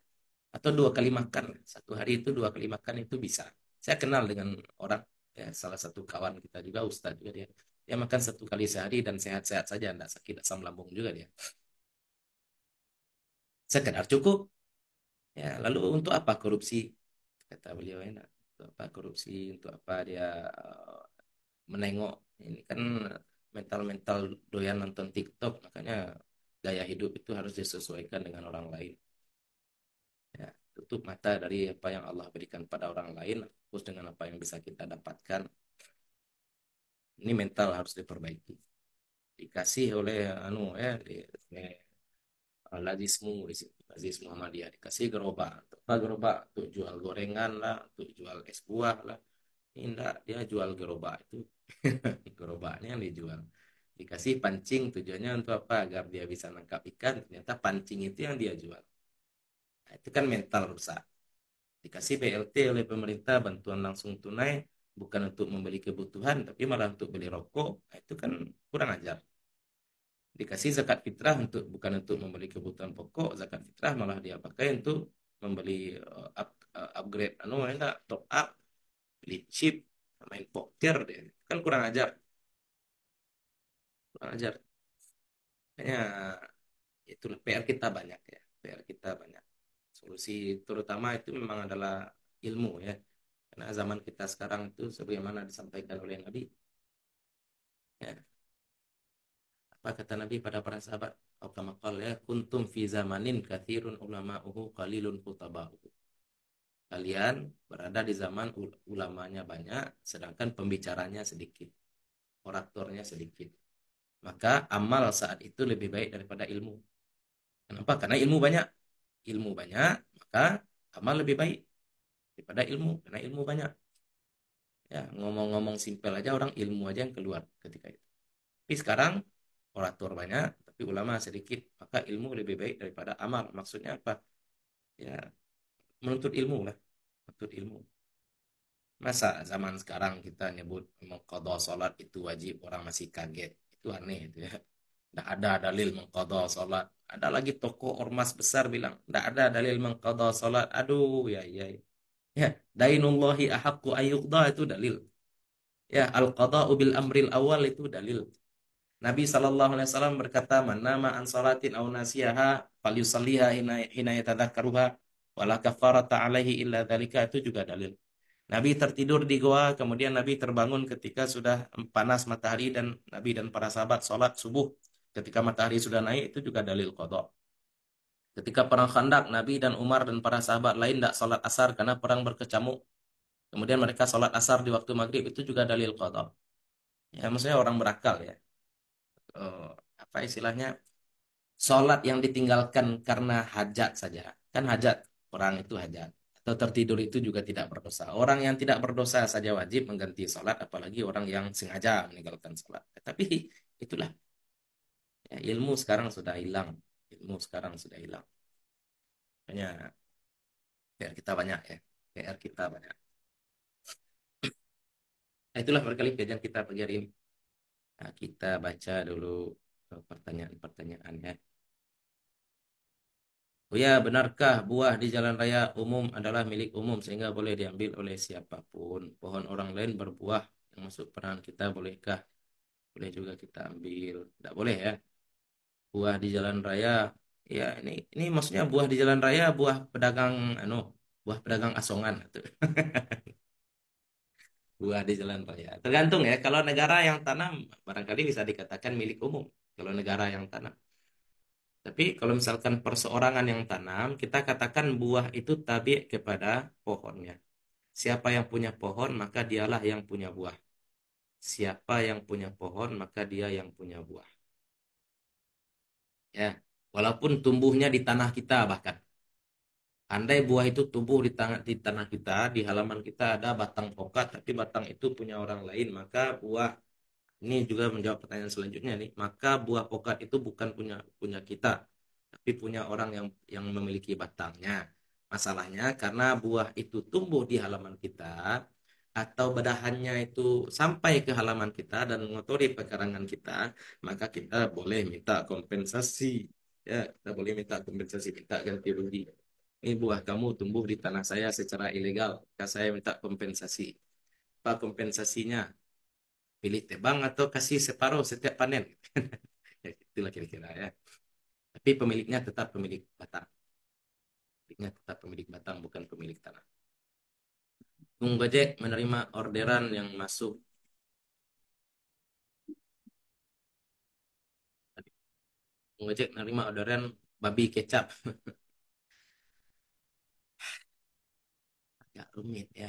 [SPEAKER 1] Atau dua kali makan. Satu hari itu dua kali makan itu bisa. Saya kenal dengan orang, ya, salah satu kawan kita juga, Ustadz juga dia. Dia makan satu kali sehari dan sehat-sehat saja, tidak sakit asam lambung juga dia. Sekedar cukup. Ya, lalu untuk apa korupsi? Kata beliau enak untuk apa korupsi untuk apa dia eh, menengok ini kan hmm. mental-mental doyan nonton TikTok makanya gaya hidup itu harus disesuaikan dengan orang lain ya tutup mata dari apa yang Allah berikan pada orang lain fokus dengan apa yang bisa kita dapatkan ini mental harus diperbaiki dikasih oleh anu ya di, Lazismu di situ. Lazis dia dikasih gerobak. Apa gerobak? Untuk jual gorengan lah, untuk jual es buah lah. indah dia jual gerobak itu. Gerobaknya yang dijual. Dikasih pancing tujuannya untuk apa? Agar dia bisa nangkap ikan. Ternyata pancing itu yang dia jual. Nah, itu kan mental rusak. Dikasih BLT oleh pemerintah bantuan langsung tunai bukan untuk membeli kebutuhan tapi malah untuk beli rokok. Nah, itu kan kurang ajar dikasih zakat fitrah untuk bukan untuk membeli kebutuhan pokok zakat fitrah malah dia pakai untuk membeli uh, up, uh, upgrade anu enggak top up beli chip main poker deh kan kurang ajar kurang ajar kayaknya itulah PR kita banyak ya PR kita banyak solusi terutama itu memang adalah ilmu ya karena zaman kita sekarang itu sebagaimana disampaikan oleh Nabi ya apa kata Nabi pada para sahabat atau kama ya kuntum fi zamanin kathirun ulama'uhu kalilun khutabahu kalian berada di zaman ulamanya banyak sedangkan pembicaranya sedikit oratornya sedikit maka amal saat itu lebih baik daripada ilmu kenapa karena ilmu banyak ilmu banyak maka amal lebih baik daripada ilmu karena ilmu banyak ya ngomong-ngomong simpel aja orang ilmu aja yang keluar ketika itu tapi sekarang orator banyak tapi ulama sedikit maka ilmu lebih baik daripada amal maksudnya apa ya menuntut ilmu lah menuntut ilmu masa zaman sekarang kita nyebut mengkodoh salat itu wajib orang masih kaget itu aneh itu ya tidak ada dalil mengkodoh salat. ada lagi toko ormas besar bilang tidak ada dalil mengkodoh salat. aduh ya, ya ya ya dainullahi ahakku ayukda itu dalil ya al qada'u bil amril awal itu dalil Nabi Shallallahu Alaihi Wasallam berkata, "Manama an salatin au nasiyaha yusalliha hina yatadzakkaruha wala kafarata alaihi illa dalika Itu juga dalil. Nabi tertidur di goa, kemudian Nabi terbangun ketika sudah panas matahari dan Nabi dan para sahabat sholat subuh ketika matahari sudah naik itu juga dalil kodok. Ketika perang Khandak, Nabi dan Umar dan para sahabat lain tidak sholat asar karena perang berkecamuk. Kemudian mereka sholat asar di waktu maghrib itu juga dalil kodok. Ya maksudnya orang berakal ya uh, apa istilahnya sholat yang ditinggalkan karena hajat saja kan hajat orang itu hajat atau tertidur itu juga tidak berdosa orang yang tidak berdosa saja wajib mengganti sholat apalagi orang yang sengaja meninggalkan sholat tapi itulah ya, ilmu sekarang sudah hilang ilmu sekarang sudah hilang hanya pr kita banyak ya PR kita banyak nah, itulah berkali kali kita pelajari ini Nah, kita baca dulu eh, pertanyaan-pertanyaannya. Oh ya, benarkah buah di jalan raya umum adalah milik umum sehingga boleh diambil oleh siapapun? Pohon orang lain berbuah yang masuk peran kita bolehkah? Boleh juga kita ambil. Tidak boleh ya. Buah di jalan raya ya ini ini maksudnya buah di jalan raya buah pedagang anu buah pedagang asongan gitu. buah di jalan raya. Tergantung ya, kalau negara yang tanam barangkali bisa dikatakan milik umum. Kalau negara yang tanam. Tapi kalau misalkan perseorangan yang tanam, kita katakan buah itu tabi kepada pohonnya. Siapa yang punya pohon, maka dialah yang punya buah. Siapa yang punya pohon, maka dia yang punya buah. Ya, walaupun tumbuhnya di tanah kita bahkan. Andai buah itu tumbuh di tanah, di tanah kita, di halaman kita ada batang pokat, tapi batang itu punya orang lain, maka buah ini juga menjawab pertanyaan selanjutnya nih. Maka buah pokat itu bukan punya punya kita, tapi punya orang yang yang memiliki batangnya. Masalahnya karena buah itu tumbuh di halaman kita atau bedahannya itu sampai ke halaman kita dan mengotori pekarangan kita, maka kita boleh minta kompensasi. Ya, kita boleh minta kompensasi kita ganti rugi ini buah kamu tumbuh di tanah saya secara ilegal, maka saya minta kompensasi. Apa kompensasinya? Pilih tebang atau kasih separuh setiap panen. Ya, itulah kira-kira ya. Tapi pemiliknya tetap pemilik batang. Pemiliknya tetap pemilik batang, bukan pemilik tanah. Bung Gojek menerima orderan yang masuk Bung menerima orderan babi kecap. Gak rumit ya.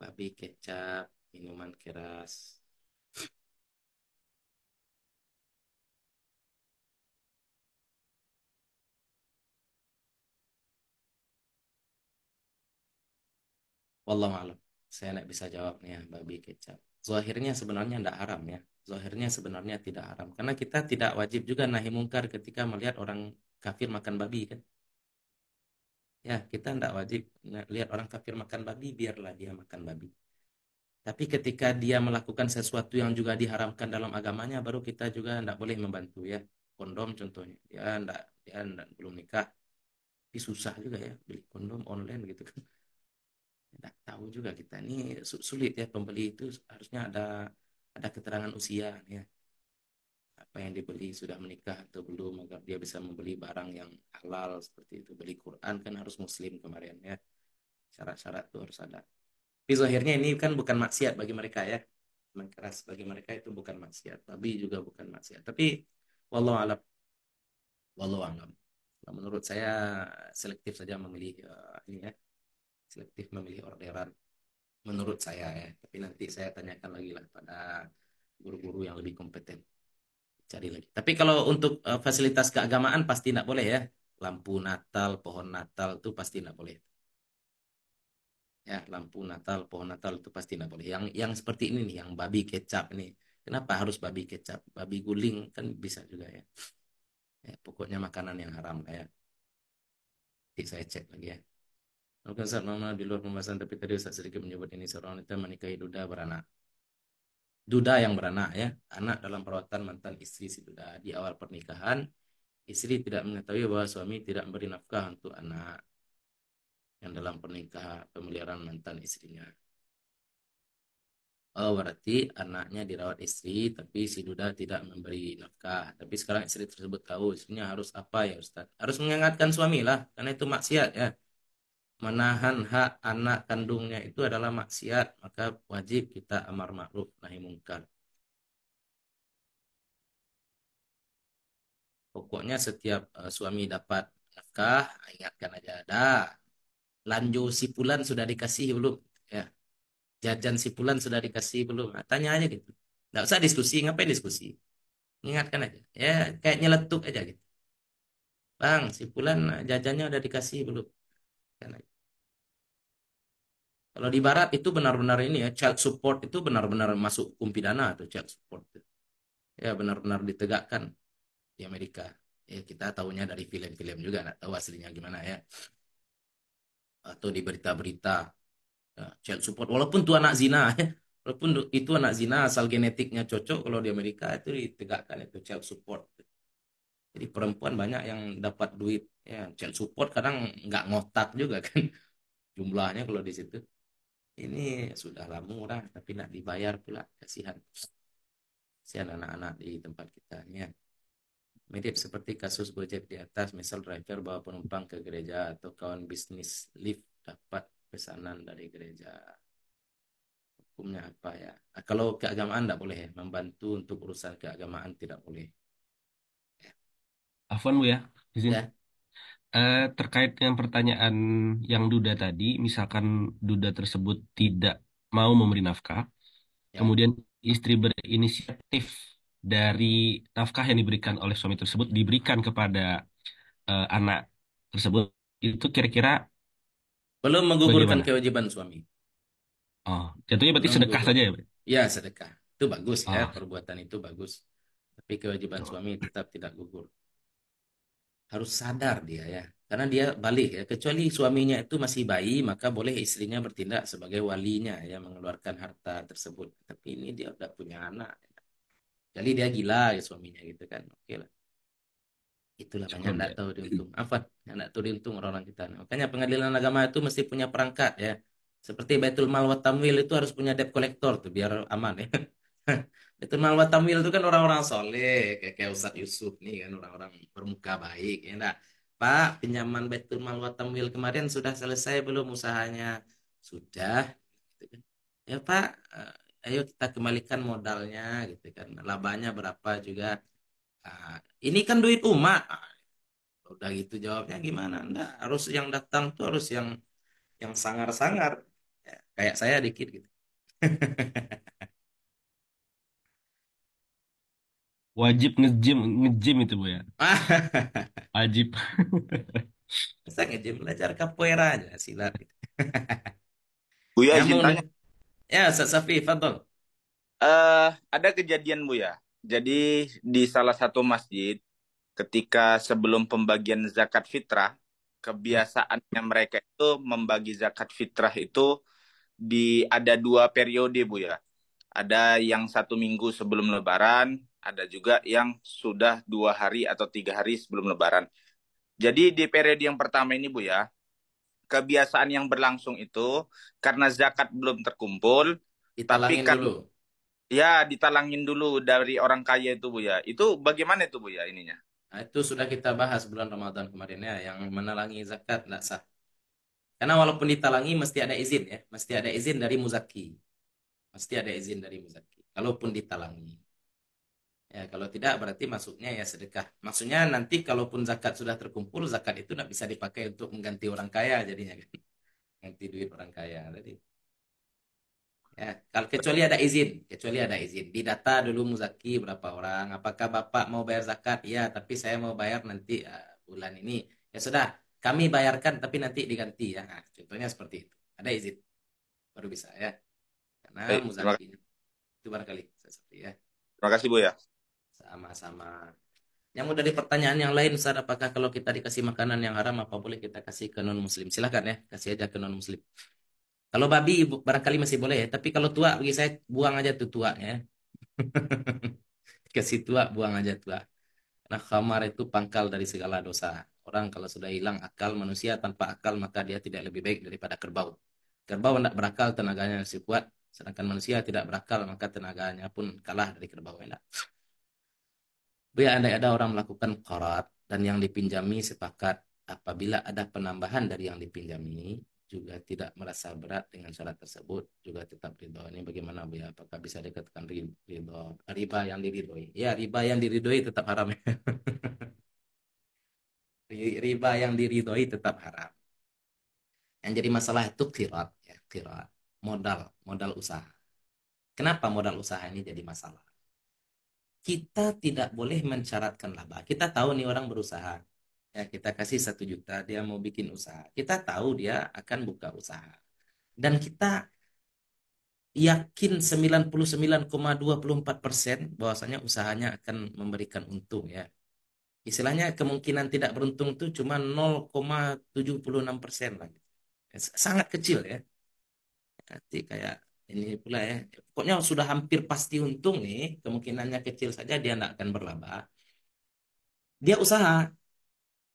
[SPEAKER 1] Babi kecap, minuman keras. Wallahualam, Saya tidak bisa jawabnya babi kecap. Zahirnya sebenarnya tidak haram ya. Zahirnya sebenarnya tidak haram. Karena kita tidak wajib juga nahi mungkar ketika melihat orang kafir makan babi kan ya kita tidak wajib lihat orang kafir makan babi biarlah dia makan babi tapi ketika dia melakukan sesuatu yang juga diharamkan dalam agamanya baru kita juga tidak boleh membantu ya kondom contohnya dia tidak dia belum nikah tapi susah juga ya beli kondom online gitu kan tidak tahu juga kita ini sulit ya pembeli itu harusnya ada ada keterangan usia ya apa yang dibeli sudah menikah atau belum agar dia bisa membeli barang yang halal seperti itu beli Quran kan harus muslim kemarin ya syarat-syarat itu harus ada tapi akhirnya ini kan bukan maksiat bagi mereka ya keras bagi mereka itu bukan maksiat tapi juga bukan maksiat tapi walau alam wallahu alam nah, menurut saya selektif saja memilih uh, ini ya selektif memilih orderan menurut saya ya tapi nanti saya tanyakan lagi lah pada guru-guru yang lebih kompeten cari lagi. Tapi kalau untuk uh, fasilitas keagamaan pasti tidak boleh ya. Lampu Natal, pohon Natal itu pasti tidak boleh. Ya, lampu Natal, pohon Natal itu pasti tidak boleh. Yang yang seperti ini nih, yang babi kecap ini Kenapa harus babi kecap? Babi guling kan bisa juga ya. ya pokoknya makanan yang haram ya. Nanti saya cek lagi ya. Mungkin saat mama di luar pembahasan tapi tadi saya sedikit menyebut ini seorang wanita menikahi duda beranak duda yang beranak ya anak dalam perawatan mantan istri si duda di awal pernikahan istri tidak mengetahui bahwa suami tidak memberi nafkah untuk anak yang dalam pernikahan pemeliharaan mantan istrinya oh berarti anaknya dirawat istri tapi si duda tidak memberi nafkah tapi sekarang istri tersebut tahu istrinya harus apa ya Ustaz harus mengingatkan suami lah karena itu maksiat ya menahan hak anak kandungnya itu adalah maksiat, maka wajib kita amar makruf nahi mungkar. Pokoknya setiap uh, suami dapat nafkah, ingatkan aja ada lanjut sipulan sudah dikasih belum ya. Jajan sipulan sudah dikasih belum? Nah, tanya aja gitu. nggak usah diskusi, ngapain diskusi? Ingatkan aja. Ya, kayak nyeletuk aja gitu. Bang, sipulan eh, jajannya udah dikasih belum? Kan aja. Kalau di barat itu benar-benar ini ya child support itu benar-benar masuk hukum pidana atau child support. Ya benar-benar ditegakkan di Amerika. Ya kita tahunya dari film-film juga nggak tahu aslinya gimana ya. Atau di berita-berita ya, child support walaupun itu anak zina ya. Walaupun itu anak zina asal genetiknya cocok kalau di Amerika itu ditegakkan itu child support. Jadi perempuan banyak yang dapat duit ya child support kadang nggak ngotak juga kan jumlahnya kalau di situ ini sudah lama murah tapi nak dibayar pula kasihan kasihan anak-anak di tempat kita ya mirip seperti kasus Gojek di atas misal driver bawa penumpang ke gereja atau kawan bisnis lift dapat pesanan dari gereja hukumnya apa ya ah, kalau keagamaan tidak boleh membantu untuk urusan keagamaan tidak boleh
[SPEAKER 2] Afwan bu ya izin. ya. Eh, terkait dengan pertanyaan yang Duda tadi, misalkan Duda tersebut tidak mau memberi nafkah, ya. kemudian istri berinisiatif dari nafkah yang diberikan oleh suami tersebut diberikan kepada eh, anak tersebut, itu kira-kira
[SPEAKER 1] belum menggugurkan bagaimana? kewajiban suami. Oh, jatuhnya berarti belum sedekah saja ya? Bro? Ya, sedekah. Itu bagus ya, oh. ya, perbuatan itu bagus. Tapi kewajiban oh. suami tetap tidak gugur harus sadar dia ya karena dia balik ya kecuali suaminya itu masih bayi maka boleh istrinya bertindak sebagai walinya ya mengeluarkan harta tersebut tapi ini dia udah punya anak ya. jadi dia gila ya suaminya gitu kan oke lah itulah Cukup, banyak tidak ya. tahu diuntung apa tidak tahu diuntung orang-orang kita makanya pengadilan agama itu mesti punya perangkat ya seperti Baitul Mal wa Tamwil itu harus punya debt collector tuh biar aman ya Itu Malwa Tamil itu kan orang-orang soleh kayak, kayak Ustadz Yusuf nih kan orang-orang bermuka baik ya enggak Pak pinjaman betul Malwa Tamil kemarin sudah selesai belum usahanya sudah gitu kan. ya Pak eh, ayo kita kembalikan modalnya gitu kan labanya berapa juga ah, ini kan duit umat ah, udah gitu jawabnya gimana enggak harus yang datang tuh harus yang yang sangar-sangar ya, kayak saya dikit gitu
[SPEAKER 2] Wajib ngejim ngejim itu Bu ya.
[SPEAKER 1] Wajib. Bisa ngejim gym belajar capoeira aja silat.
[SPEAKER 2] bu izin ya, Nyambung tanya. Ya, Ustaz Safi, fadol. Uh, eh, ada kejadian Bu ya. Jadi di salah satu masjid ketika sebelum pembagian zakat fitrah, kebiasaannya mereka itu membagi zakat fitrah itu di ada dua periode Bu ya. Ada yang satu minggu sebelum lebaran, ada juga yang sudah dua hari atau tiga hari sebelum Lebaran. Jadi di periode yang pertama ini Bu ya, kebiasaan yang berlangsung itu karena zakat belum terkumpul, ditalangin tapi kan dulu. ya ditalangin dulu dari orang kaya itu Bu ya. Itu bagaimana itu Bu ya ininya? Nah, itu
[SPEAKER 1] sudah kita bahas bulan Ramadan kemarin ya, yang menalangi zakat tidak sah. Karena walaupun ditalangi mesti ada izin ya, mesti ada izin dari muzaki. Mesti ada izin dari muzaki, kalaupun ditalangi. Ya, kalau tidak berarti masuknya ya sedekah. Maksudnya nanti kalaupun zakat sudah terkumpul, zakat itu tidak bisa dipakai untuk mengganti orang kaya jadinya kan. Ganti duit orang kaya tadi. Ya, kalau kecuali ada izin, kecuali ada izin. Didata dulu muzaki berapa orang, apakah Bapak mau bayar zakat? Ya, tapi saya mau bayar nanti uh, bulan ini. Ya sudah, kami bayarkan tapi nanti diganti ya. Nah, contohnya seperti itu. Ada izin. Baru bisa ya. Karena Baik, muzaki itu barangkali ya. Terima kasih Bu ya sama-sama. Yang mau dari pertanyaan yang lain, Ustaz, apakah kalau kita dikasih makanan yang haram, apa boleh kita kasih ke non-muslim? Silahkan ya, kasih aja ke non-muslim. Kalau babi barangkali masih boleh ya, tapi kalau tua, bagi saya buang aja tuh tua ya. Kasih tua, buang aja tua. Nah, khamar itu pangkal dari segala dosa. Orang kalau sudah hilang akal manusia tanpa akal, maka dia tidak lebih baik daripada kerbau. Kerbau tidak berakal, tenaganya masih kuat. Sedangkan manusia tidak berakal, maka tenaganya pun kalah dari kerbau. Enak. Bila anda ada orang melakukan korat dan yang dipinjami sepakat apabila ada penambahan dari yang dipinjami juga tidak merasa berat dengan syarat tersebut juga tetap ridho ini bagaimana bu ya apakah bisa dikatakan ridho riba yang diridhoi ya riba yang diridhoi tetap haram riba yang diridhoi tetap haram yang jadi masalah itu kirat ya kirat modal modal usaha kenapa modal usaha ini jadi masalah kita tidak boleh mensyaratkan laba. Kita tahu nih orang berusaha. Ya, kita kasih satu juta, dia mau bikin usaha. Kita tahu dia akan buka usaha. Dan kita yakin 99,24% bahwasanya usahanya akan memberikan untung ya. Istilahnya kemungkinan tidak beruntung itu cuma 0,76% lagi Sangat kecil ya. Nanti kayak ini pula ya pokoknya sudah hampir pasti untung nih kemungkinannya kecil saja dia tidak akan berlaba dia usaha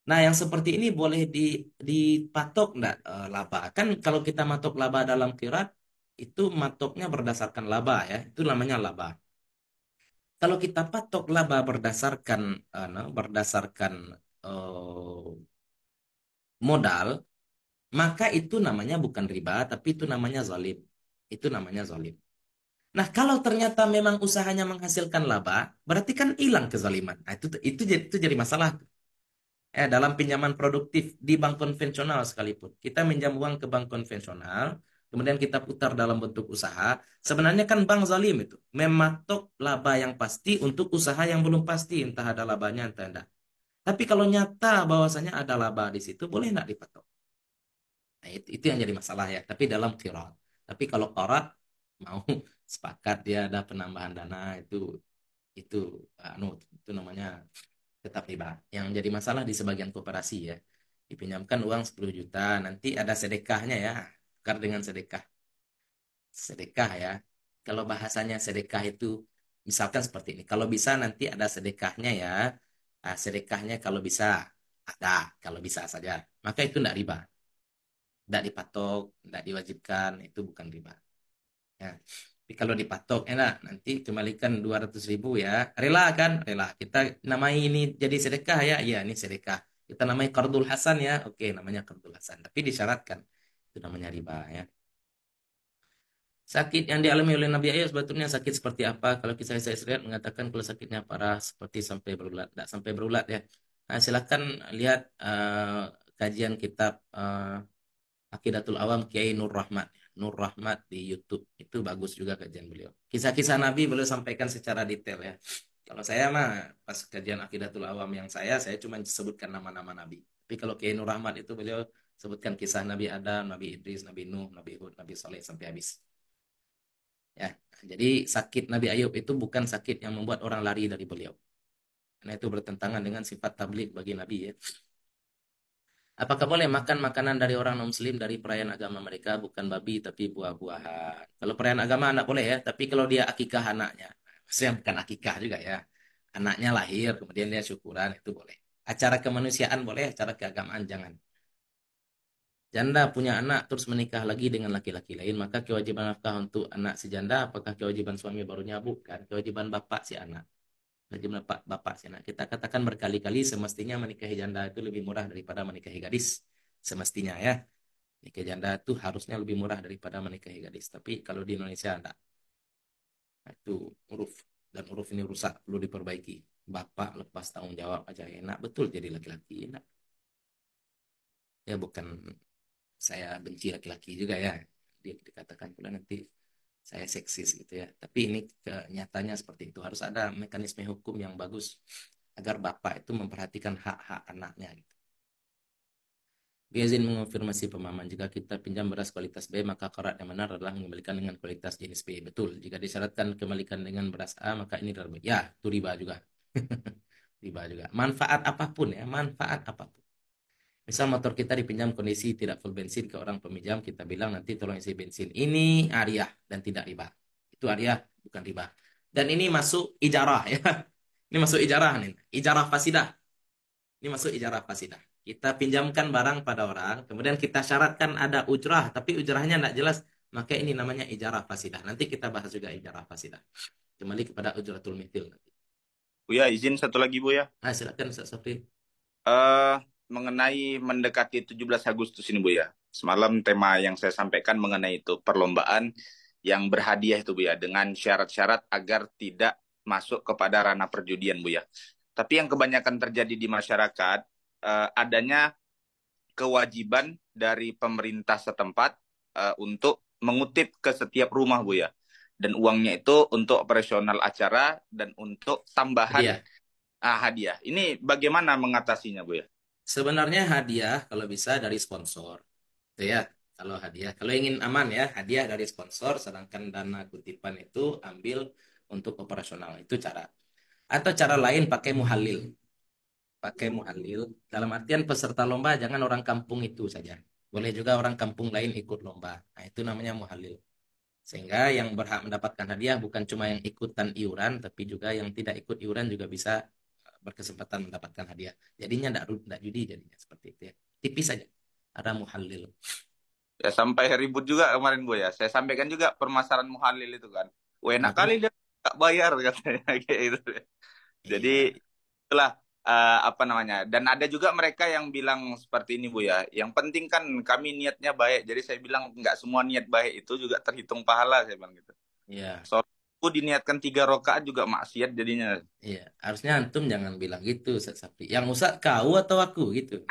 [SPEAKER 1] nah yang seperti ini boleh di dipatok tidak e, eh, laba kan kalau kita matok laba dalam kirat itu matoknya berdasarkan laba ya itu namanya laba kalau kita patok laba berdasarkan e, no, berdasarkan e, modal maka itu namanya bukan riba tapi itu namanya zalim itu namanya zalim. Nah, kalau ternyata memang usahanya menghasilkan laba, berarti kan hilang kezaliman. Nah, itu itu jadi itu jadi masalah. Eh, dalam pinjaman produktif di bank konvensional sekalipun, kita minjam uang ke bank konvensional, kemudian kita putar dalam bentuk usaha, sebenarnya kan bank zalim itu mematok laba yang pasti untuk usaha yang belum pasti, entah ada labanya entah tidak. Tapi kalau nyata bahwasanya ada laba di situ, boleh nggak dipatok? Nah, itu, itu yang jadi masalah ya, tapi dalam kirat. Tapi kalau korat mau sepakat dia ada penambahan dana itu itu anu itu namanya tetap riba. Yang jadi masalah di sebagian koperasi ya dipinjamkan uang 10 juta nanti ada sedekahnya ya tukar dengan sedekah sedekah ya kalau bahasanya sedekah itu misalkan seperti ini kalau bisa nanti ada sedekahnya ya ah, sedekahnya kalau bisa ada kalau bisa saja maka itu tidak riba tidak dipatok, tidak diwajibkan, itu bukan riba. Ya. Tapi kalau dipatok enak, nanti kembalikan 200 ribu ya. Rela kan? Rela. Kita namai ini jadi sedekah ya? Iya, ini sedekah. Kita namai kardul hasan ya? Oke, namanya kardul hasan. Tapi disyaratkan. Itu namanya riba ya. Sakit yang dialami oleh Nabi Ayub sebetulnya sakit seperti apa? Kalau kita saya lihat mengatakan kalau sakitnya parah seperti sampai berulat, tidak sampai berulat ya. Nah, silakan lihat uh, kajian kitab uh, Akidatul Awam Kiai Nur Rahmat. Nur Rahmat di YouTube itu bagus juga kajian beliau. Kisah-kisah Nabi beliau sampaikan secara detail ya. Kalau saya mah pas kajian Akidatul Awam yang saya saya cuma sebutkan nama-nama Nabi. Tapi kalau Kiai Nur Rahmat itu beliau sebutkan kisah Nabi Adam, Nabi Idris, Nabi Nuh, Nabi Hud, Nabi Saleh sampai habis. Ya, jadi sakit Nabi Ayub itu bukan sakit yang membuat orang lari dari beliau. Karena itu bertentangan dengan sifat tablik bagi Nabi ya. Apakah boleh makan makanan dari orang non-muslim dari perayaan agama mereka? Bukan babi, tapi buah-buahan. Kalau perayaan agama anak boleh ya, tapi kalau dia akikah anaknya. saya bukan akikah juga ya. Anaknya lahir, kemudian dia syukuran, itu boleh. Acara kemanusiaan boleh, acara keagamaan jangan. Janda punya anak terus menikah lagi dengan laki-laki lain, maka kewajiban nafkah untuk anak si janda, apakah kewajiban suami barunya? Bukan, kewajiban bapak si anak bagaimana Pak Bapak Nah kita katakan berkali-kali semestinya menikahi janda itu lebih murah daripada menikahi gadis semestinya ya nikah janda itu harusnya lebih murah daripada menikahi gadis tapi kalau di Indonesia enggak nah, itu huruf dan huruf ini rusak perlu diperbaiki bapak lepas tanggung jawab aja enak betul jadi laki-laki enak ya bukan saya benci laki-laki juga ya dia dikatakan pula nanti saya seksis gitu ya. Tapi ini kenyataannya seperti itu. Harus ada mekanisme hukum yang bagus agar bapak itu memperhatikan hak-hak anaknya gitu. Biazin mengonfirmasi pemahaman jika kita pinjam beras kualitas B maka korat yang benar adalah mengembalikan dengan kualitas jenis B betul jika disyaratkan kembalikan dengan beras A maka ini terbaik ya itu riba juga riba juga manfaat apapun ya manfaat apapun Misal motor kita dipinjam kondisi tidak full bensin ke orang peminjam, kita bilang nanti tolong isi bensin. Ini ariah dan tidak riba. Itu ariah, bukan riba. Dan ini masuk ijarah ya. Ini masuk ijarah nih. Ijarah fasidah. Ini masuk ijarah fasidah. Kita pinjamkan barang pada orang, kemudian kita syaratkan ada ujrah, tapi ujrahnya tidak jelas. Maka ini namanya ijarah fasidah. Nanti kita bahas juga ijarah fasidah.
[SPEAKER 2] Kembali kepada ujratul mitil nanti. Bu ya, izin satu lagi Bu ya. Nah, silakan Ustaz Sofri. Uh, eh, mengenai mendekati 17 Agustus ini Bu ya. Semalam tema yang saya sampaikan mengenai itu perlombaan yang berhadiah itu Bu ya dengan syarat-syarat agar tidak masuk kepada ranah perjudian Bu ya. Tapi yang kebanyakan terjadi di masyarakat eh, adanya kewajiban dari pemerintah setempat eh, untuk mengutip ke setiap rumah Bu ya. Dan uangnya itu untuk operasional acara dan untuk tambahan hadiah. Ah, hadiah. Ini bagaimana mengatasinya Bu ya? Sebenarnya hadiah kalau bisa dari sponsor. itu ya. Kalau
[SPEAKER 1] hadiah, kalau ingin aman ya, hadiah dari sponsor sedangkan dana kutipan itu ambil untuk operasional. Itu cara. Atau cara lain pakai muhalil. Pakai muhalil dalam artian peserta lomba jangan orang kampung itu saja. Boleh juga orang kampung lain ikut lomba. Nah, itu namanya muhalil. Sehingga yang berhak mendapatkan hadiah bukan cuma yang ikutan iuran tapi juga yang tidak ikut iuran juga bisa berkesempatan mendapatkan hadiah. Jadinya tidak tidak judi jadinya seperti itu ya. Tipis saja. Ada muhalil.
[SPEAKER 2] Ya sampai ribut juga kemarin gue ya. Saya sampaikan juga permasalahan muhalil itu kan. Enak kali dia tak bayar katanya kayak gitu. Jadi iya. itulah uh, apa namanya. Dan ada juga mereka yang bilang seperti ini Bu ya. Yang penting kan kami niatnya baik. Jadi saya bilang nggak semua niat baik itu juga terhitung pahala saya bilang gitu. Iya. Yeah. So, aku diniatkan tiga rokaat juga maksiat jadinya.
[SPEAKER 1] Iya, harusnya antum jangan bilang gitu, Ustaz Sapi. Yang usah
[SPEAKER 2] kau atau aku gitu.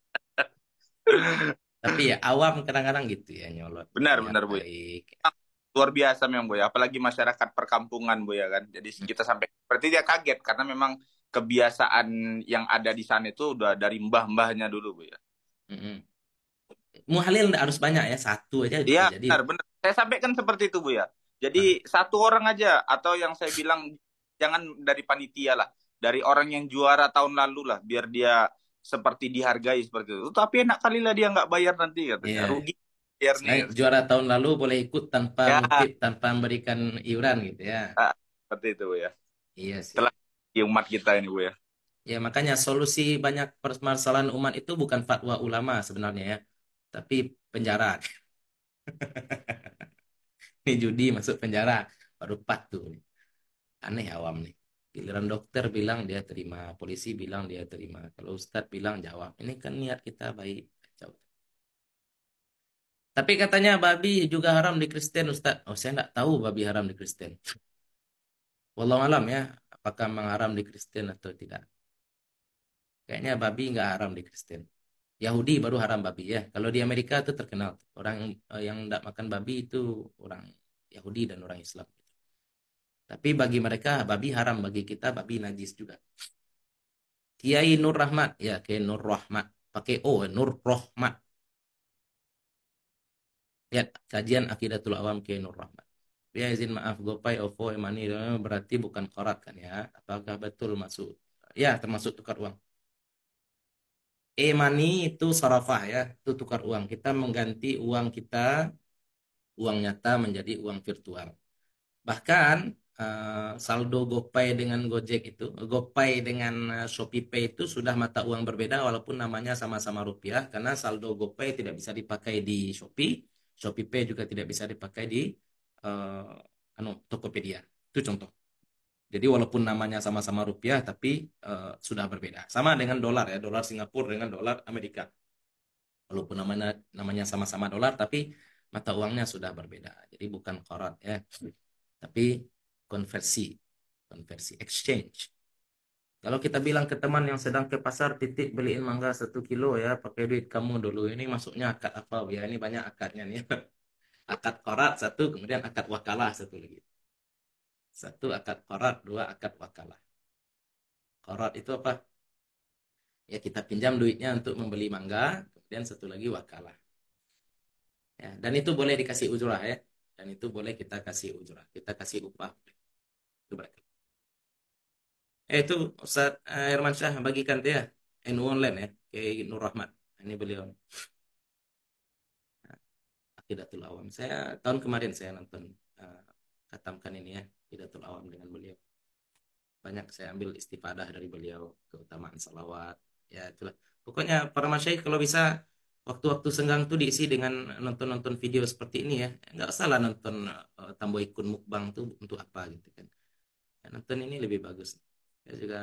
[SPEAKER 1] Tapi ya awam kadang-kadang gitu ya nyolot.
[SPEAKER 2] Benar, benar, Bu. Luar biasa memang, Bu Apalagi masyarakat perkampungan, Bu ya kan. Jadi kita sampai berarti dia kaget karena memang kebiasaan yang ada di sana itu udah dari mbah-mbahnya dulu, Bu ya. Mm -hmm.
[SPEAKER 1] Muhalil harus banyak ya, satu aja. Iya, benar,
[SPEAKER 2] benar. Saya sampaikan seperti itu, Bu ya jadi hmm. satu orang aja atau yang saya bilang jangan dari panitia lah, dari orang yang juara tahun lalu lah, biar dia seperti dihargai seperti itu. Tapi enak kali lah dia nggak bayar nanti katanya yeah. rugi. Biar nih.
[SPEAKER 1] Juara tahun lalu boleh ikut tanpa ya. Mutip, tanpa memberikan iuran gitu
[SPEAKER 2] ya. Ah, seperti itu ya. Iya sih. umat kita ini bu ya.
[SPEAKER 1] Ya makanya solusi banyak permasalahan umat itu bukan fatwa ulama sebenarnya ya, tapi penjara. Ini judi masuk penjara baru empat tuh aneh awam nih giliran dokter bilang dia terima polisi bilang dia terima kalau ustadz bilang jawab ini kan niat kita baik tapi katanya babi juga haram di Kristen Ustadz. Oh saya nggak tahu babi haram di Kristen. Walau alam ya, apakah mengharam di Kristen atau tidak. Kayaknya babi nggak haram di Kristen. Yahudi baru haram babi ya. Kalau di Amerika itu terkenal orang eh, yang tidak makan babi itu orang Yahudi dan orang Islam. Tapi bagi mereka babi haram, bagi kita babi najis juga. Kiai Nur Rahmat, ya Kiai Nur Rahmat, pakai O, ya. Nur Rahmat. Ya, kajian Akidatul Awam Kiai Nur Rahmat. Ya izin maaf, gopai, ovo, emani, eh, berarti bukan korat kan ya. Apakah betul masuk? Ya, termasuk tukar uang. E-money itu sarafah ya, itu tukar uang. Kita mengganti uang kita, uang nyata menjadi uang virtual. Bahkan Uh, saldo GoPay dengan Gojek itu, GoPay dengan eh, Shopee Pay itu sudah mata uang berbeda walaupun namanya sama-sama rupiah karena saldo GoPay tidak bisa dipakai di Shopee, Shopee Pay juga tidak bisa dipakai di uh, eh, ano, Tokopedia. Itu contoh. Jadi walaupun namanya sama-sama rupiah, tapi uh, sudah berbeda. Sama dengan dolar ya, dolar Singapura dengan dolar Amerika. Walaupun namanya namanya sama-sama dolar, tapi mata uangnya sudah berbeda. Jadi bukan korat ya, tapi konversi, konversi exchange. Kalau kita bilang ke teman yang sedang ke pasar titik beliin mangga satu kilo ya pakai duit kamu dulu ini masuknya akad apa ya ini banyak akadnya nih akad korat satu kemudian akad wakalah satu lagi satu akad korat, dua akad wakalah. Korat itu apa? Ya kita pinjam duitnya untuk membeli mangga, kemudian satu lagi wakalah. Ya, dan itu boleh dikasih ujrah ya. Dan itu boleh kita kasih ujrah, kita kasih upah. Itu berarti. Eh, itu Ustaz eh, Herman Syah bagikan dia NU online ya, kayak Nur Rahmat. Ini beliau. Akidatul nah, Awam. Saya tahun kemarin saya nonton uh, eh, katamkan ini ya pidatul awam dengan beliau banyak saya ambil istifadah dari beliau keutamaan salawat ya itulah pokoknya para masyaih kalau bisa waktu-waktu senggang tuh diisi dengan nonton-nonton video seperti ini ya nggak salah nonton uh, eh, tambo ikun mukbang tuh untuk apa gitu kan ya, nonton ini lebih bagus ya juga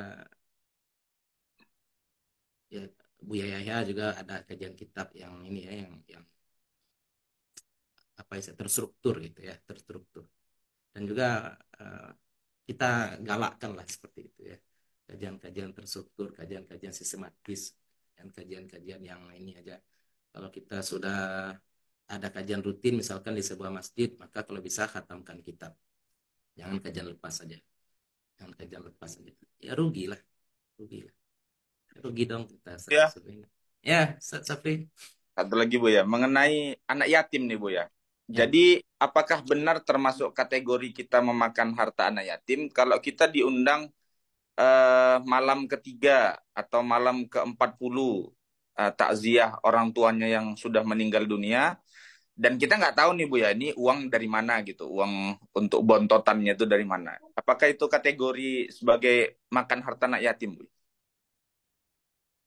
[SPEAKER 1] ya Buya Yahya juga ada kajian kitab yang ini ya yang yang apa ya terstruktur gitu ya terstruktur dan juga uh, kita galakkan lah seperti itu ya kajian-kajian terstruktur kajian-kajian sistematis dan kajian-kajian yang ini aja kalau kita sudah ada kajian rutin misalkan di sebuah masjid maka kalau bisa khatamkan kitab jangan kajian lepas saja jangan kajian lepas saja ya rugi lah rugi lah rugi dong kita ya ya Safri
[SPEAKER 2] lagi bu ya mengenai anak yatim nih bu ya Ya. Jadi apakah benar termasuk kategori kita memakan harta anak yatim kalau kita diundang uh, malam ketiga atau malam ke-40 uh, eh, takziah orang tuanya yang sudah meninggal dunia dan kita nggak tahu nih Bu ya ini uang dari mana gitu, uang untuk bontotannya itu dari mana. Apakah itu kategori sebagai makan harta anak yatim Bu?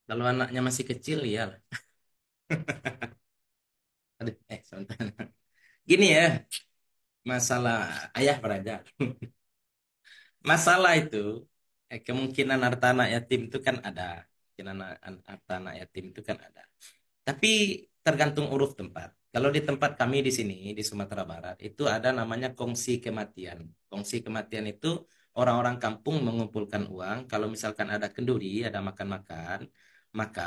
[SPEAKER 2] Kalau anaknya masih kecil ya.
[SPEAKER 1] Aduh, eh sebentar. Gini ya, masalah ayah beraja masalah itu, eh, kemungkinan harta anak yatim itu kan ada. Kemungkinan harta anak yatim itu kan ada. Tapi tergantung uruf tempat. Kalau di tempat kami di sini, di Sumatera Barat, itu ada namanya kongsi kematian. Kongsi kematian itu orang-orang kampung mengumpulkan uang. Kalau misalkan ada kenduri, ada makan-makan, maka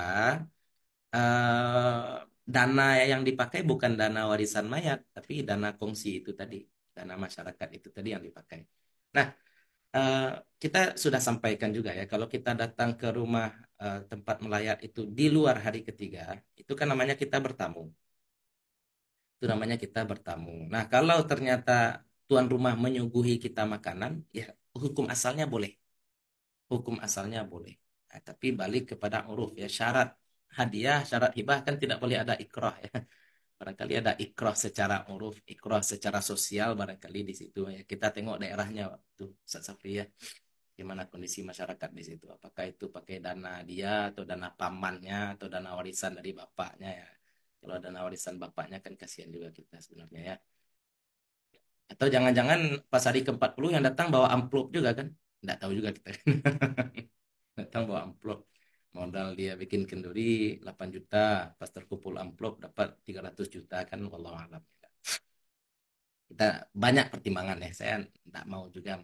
[SPEAKER 1] uh, dana yang dipakai bukan dana warisan mayat, tapi dana kongsi itu tadi, dana masyarakat itu tadi yang dipakai. Nah, eh, kita sudah sampaikan juga ya, kalau kita datang ke rumah eh, tempat melayat itu di luar hari ketiga, itu kan namanya kita bertamu. Itu namanya kita bertamu. Nah, kalau ternyata tuan rumah menyuguhi kita makanan, ya hukum asalnya boleh. Hukum asalnya boleh. Nah, tapi balik kepada uruf ya syarat hadiah syarat hibah kan tidak boleh ada ikrah ya. Barangkali ada ikrah secara uruf, ikrah secara sosial barangkali di situ ya. Kita tengok daerahnya waktu Ustaz Safri ya. Gimana kondisi masyarakat di situ? Apakah itu pakai dana dia atau dana pamannya atau dana warisan dari bapaknya ya. Kalau dana warisan bapaknya kan kasihan juga kita sebenarnya ya. Atau jangan-jangan pas hari ke-40 yang datang bawa amplop juga kan? Tidak tahu juga kita datang bawa amplop modal dia bikin kenduri 8 juta pas terkumpul amplop dapat 300 juta kan wallahu alam kita banyak pertimbangan ya saya tidak mau juga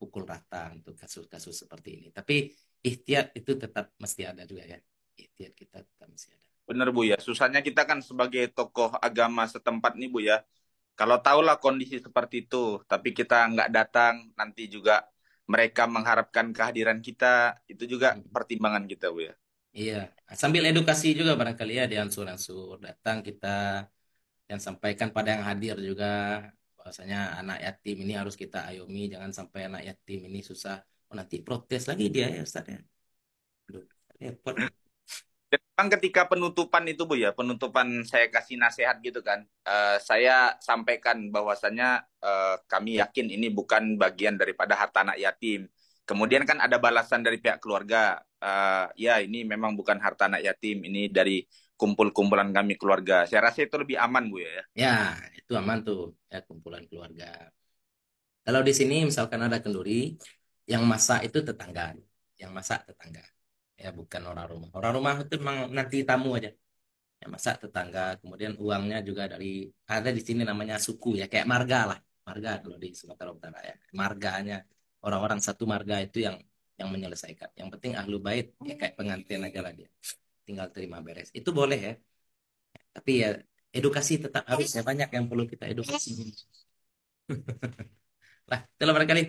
[SPEAKER 1] pukul rata untuk kasus-kasus seperti ini tapi ikhtiar itu tetap mesti ada juga ya ikhtiar kita tetap mesti ada
[SPEAKER 2] benar bu ya susahnya kita kan sebagai tokoh agama setempat nih bu ya kalau tahulah kondisi seperti itu tapi kita nggak datang nanti juga mereka mengharapkan kehadiran kita itu juga hmm. pertimbangan kita bu ya
[SPEAKER 1] iya sambil edukasi juga barangkali ya di ansur-ansur datang kita dan sampaikan pada yang hadir juga bahwasanya anak yatim ini harus kita ayomi jangan sampai anak yatim ini susah oh, nanti protes lagi dia ya ustadz ya
[SPEAKER 2] repot Kan ketika penutupan itu Bu ya, penutupan saya kasih nasihat gitu kan. Uh, saya sampaikan bahwasannya uh, kami yakin ini bukan bagian daripada harta anak yatim. Kemudian kan ada balasan dari pihak keluarga. Uh, ya ini memang bukan harta anak yatim, ini dari kumpul-kumpulan kami keluarga. Saya rasa itu lebih aman Bu ya. Ya,
[SPEAKER 1] itu aman tuh ya kumpulan
[SPEAKER 2] keluarga.
[SPEAKER 1] Kalau di sini misalkan ada kenduri, yang masak itu tetangga, yang masak tetangga ya bukan orang rumah orang rumah itu memang nanti tamu aja ya masa tetangga kemudian uangnya juga dari ada di sini namanya suku ya kayak marga lah marga kalau di Sumatera Utara ya marganya orang-orang satu marga itu yang yang menyelesaikan yang penting ahlu bait ya kayak pengantin aja lah dia tinggal terima beres itu boleh ya tapi ya edukasi tetap harusnya banyak yang perlu kita edukasi lah itu lah barangkali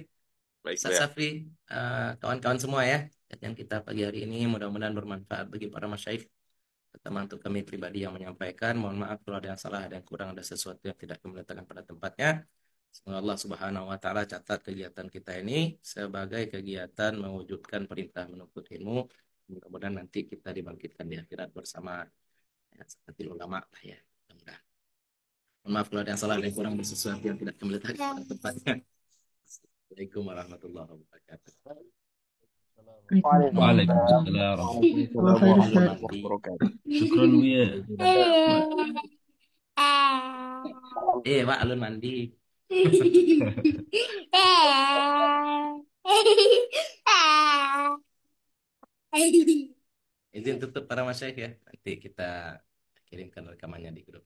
[SPEAKER 1] Baik, Safri, eh, kawan-kawan semua ya kajian kita pagi hari ini mudah-mudahan bermanfaat bagi para masyaikh terutama untuk kami pribadi yang menyampaikan mohon maaf kalau ada yang salah ada yang kurang ada sesuatu yang tidak kami letakkan pada tempatnya semoga Allah Subhanahu wa taala catat kegiatan kita ini sebagai kegiatan mewujudkan perintah menuntut ilmu mudah-mudahan nanti kita dibangkitkan di akhirat bersama ya, seperti ulama ya mudah mohon maaf kalau ada yang salah ada yang kurang ada sesuatu yang tidak kami letakkan pada tempatnya Assalamualaikum warahmatullahi wabarakatuh
[SPEAKER 2] وعليكم السلام ورحمة الله وبركاته شكرا ويا ايه
[SPEAKER 1] izin tutup para masyaih ya nanti kita kirimkan rekamannya di grup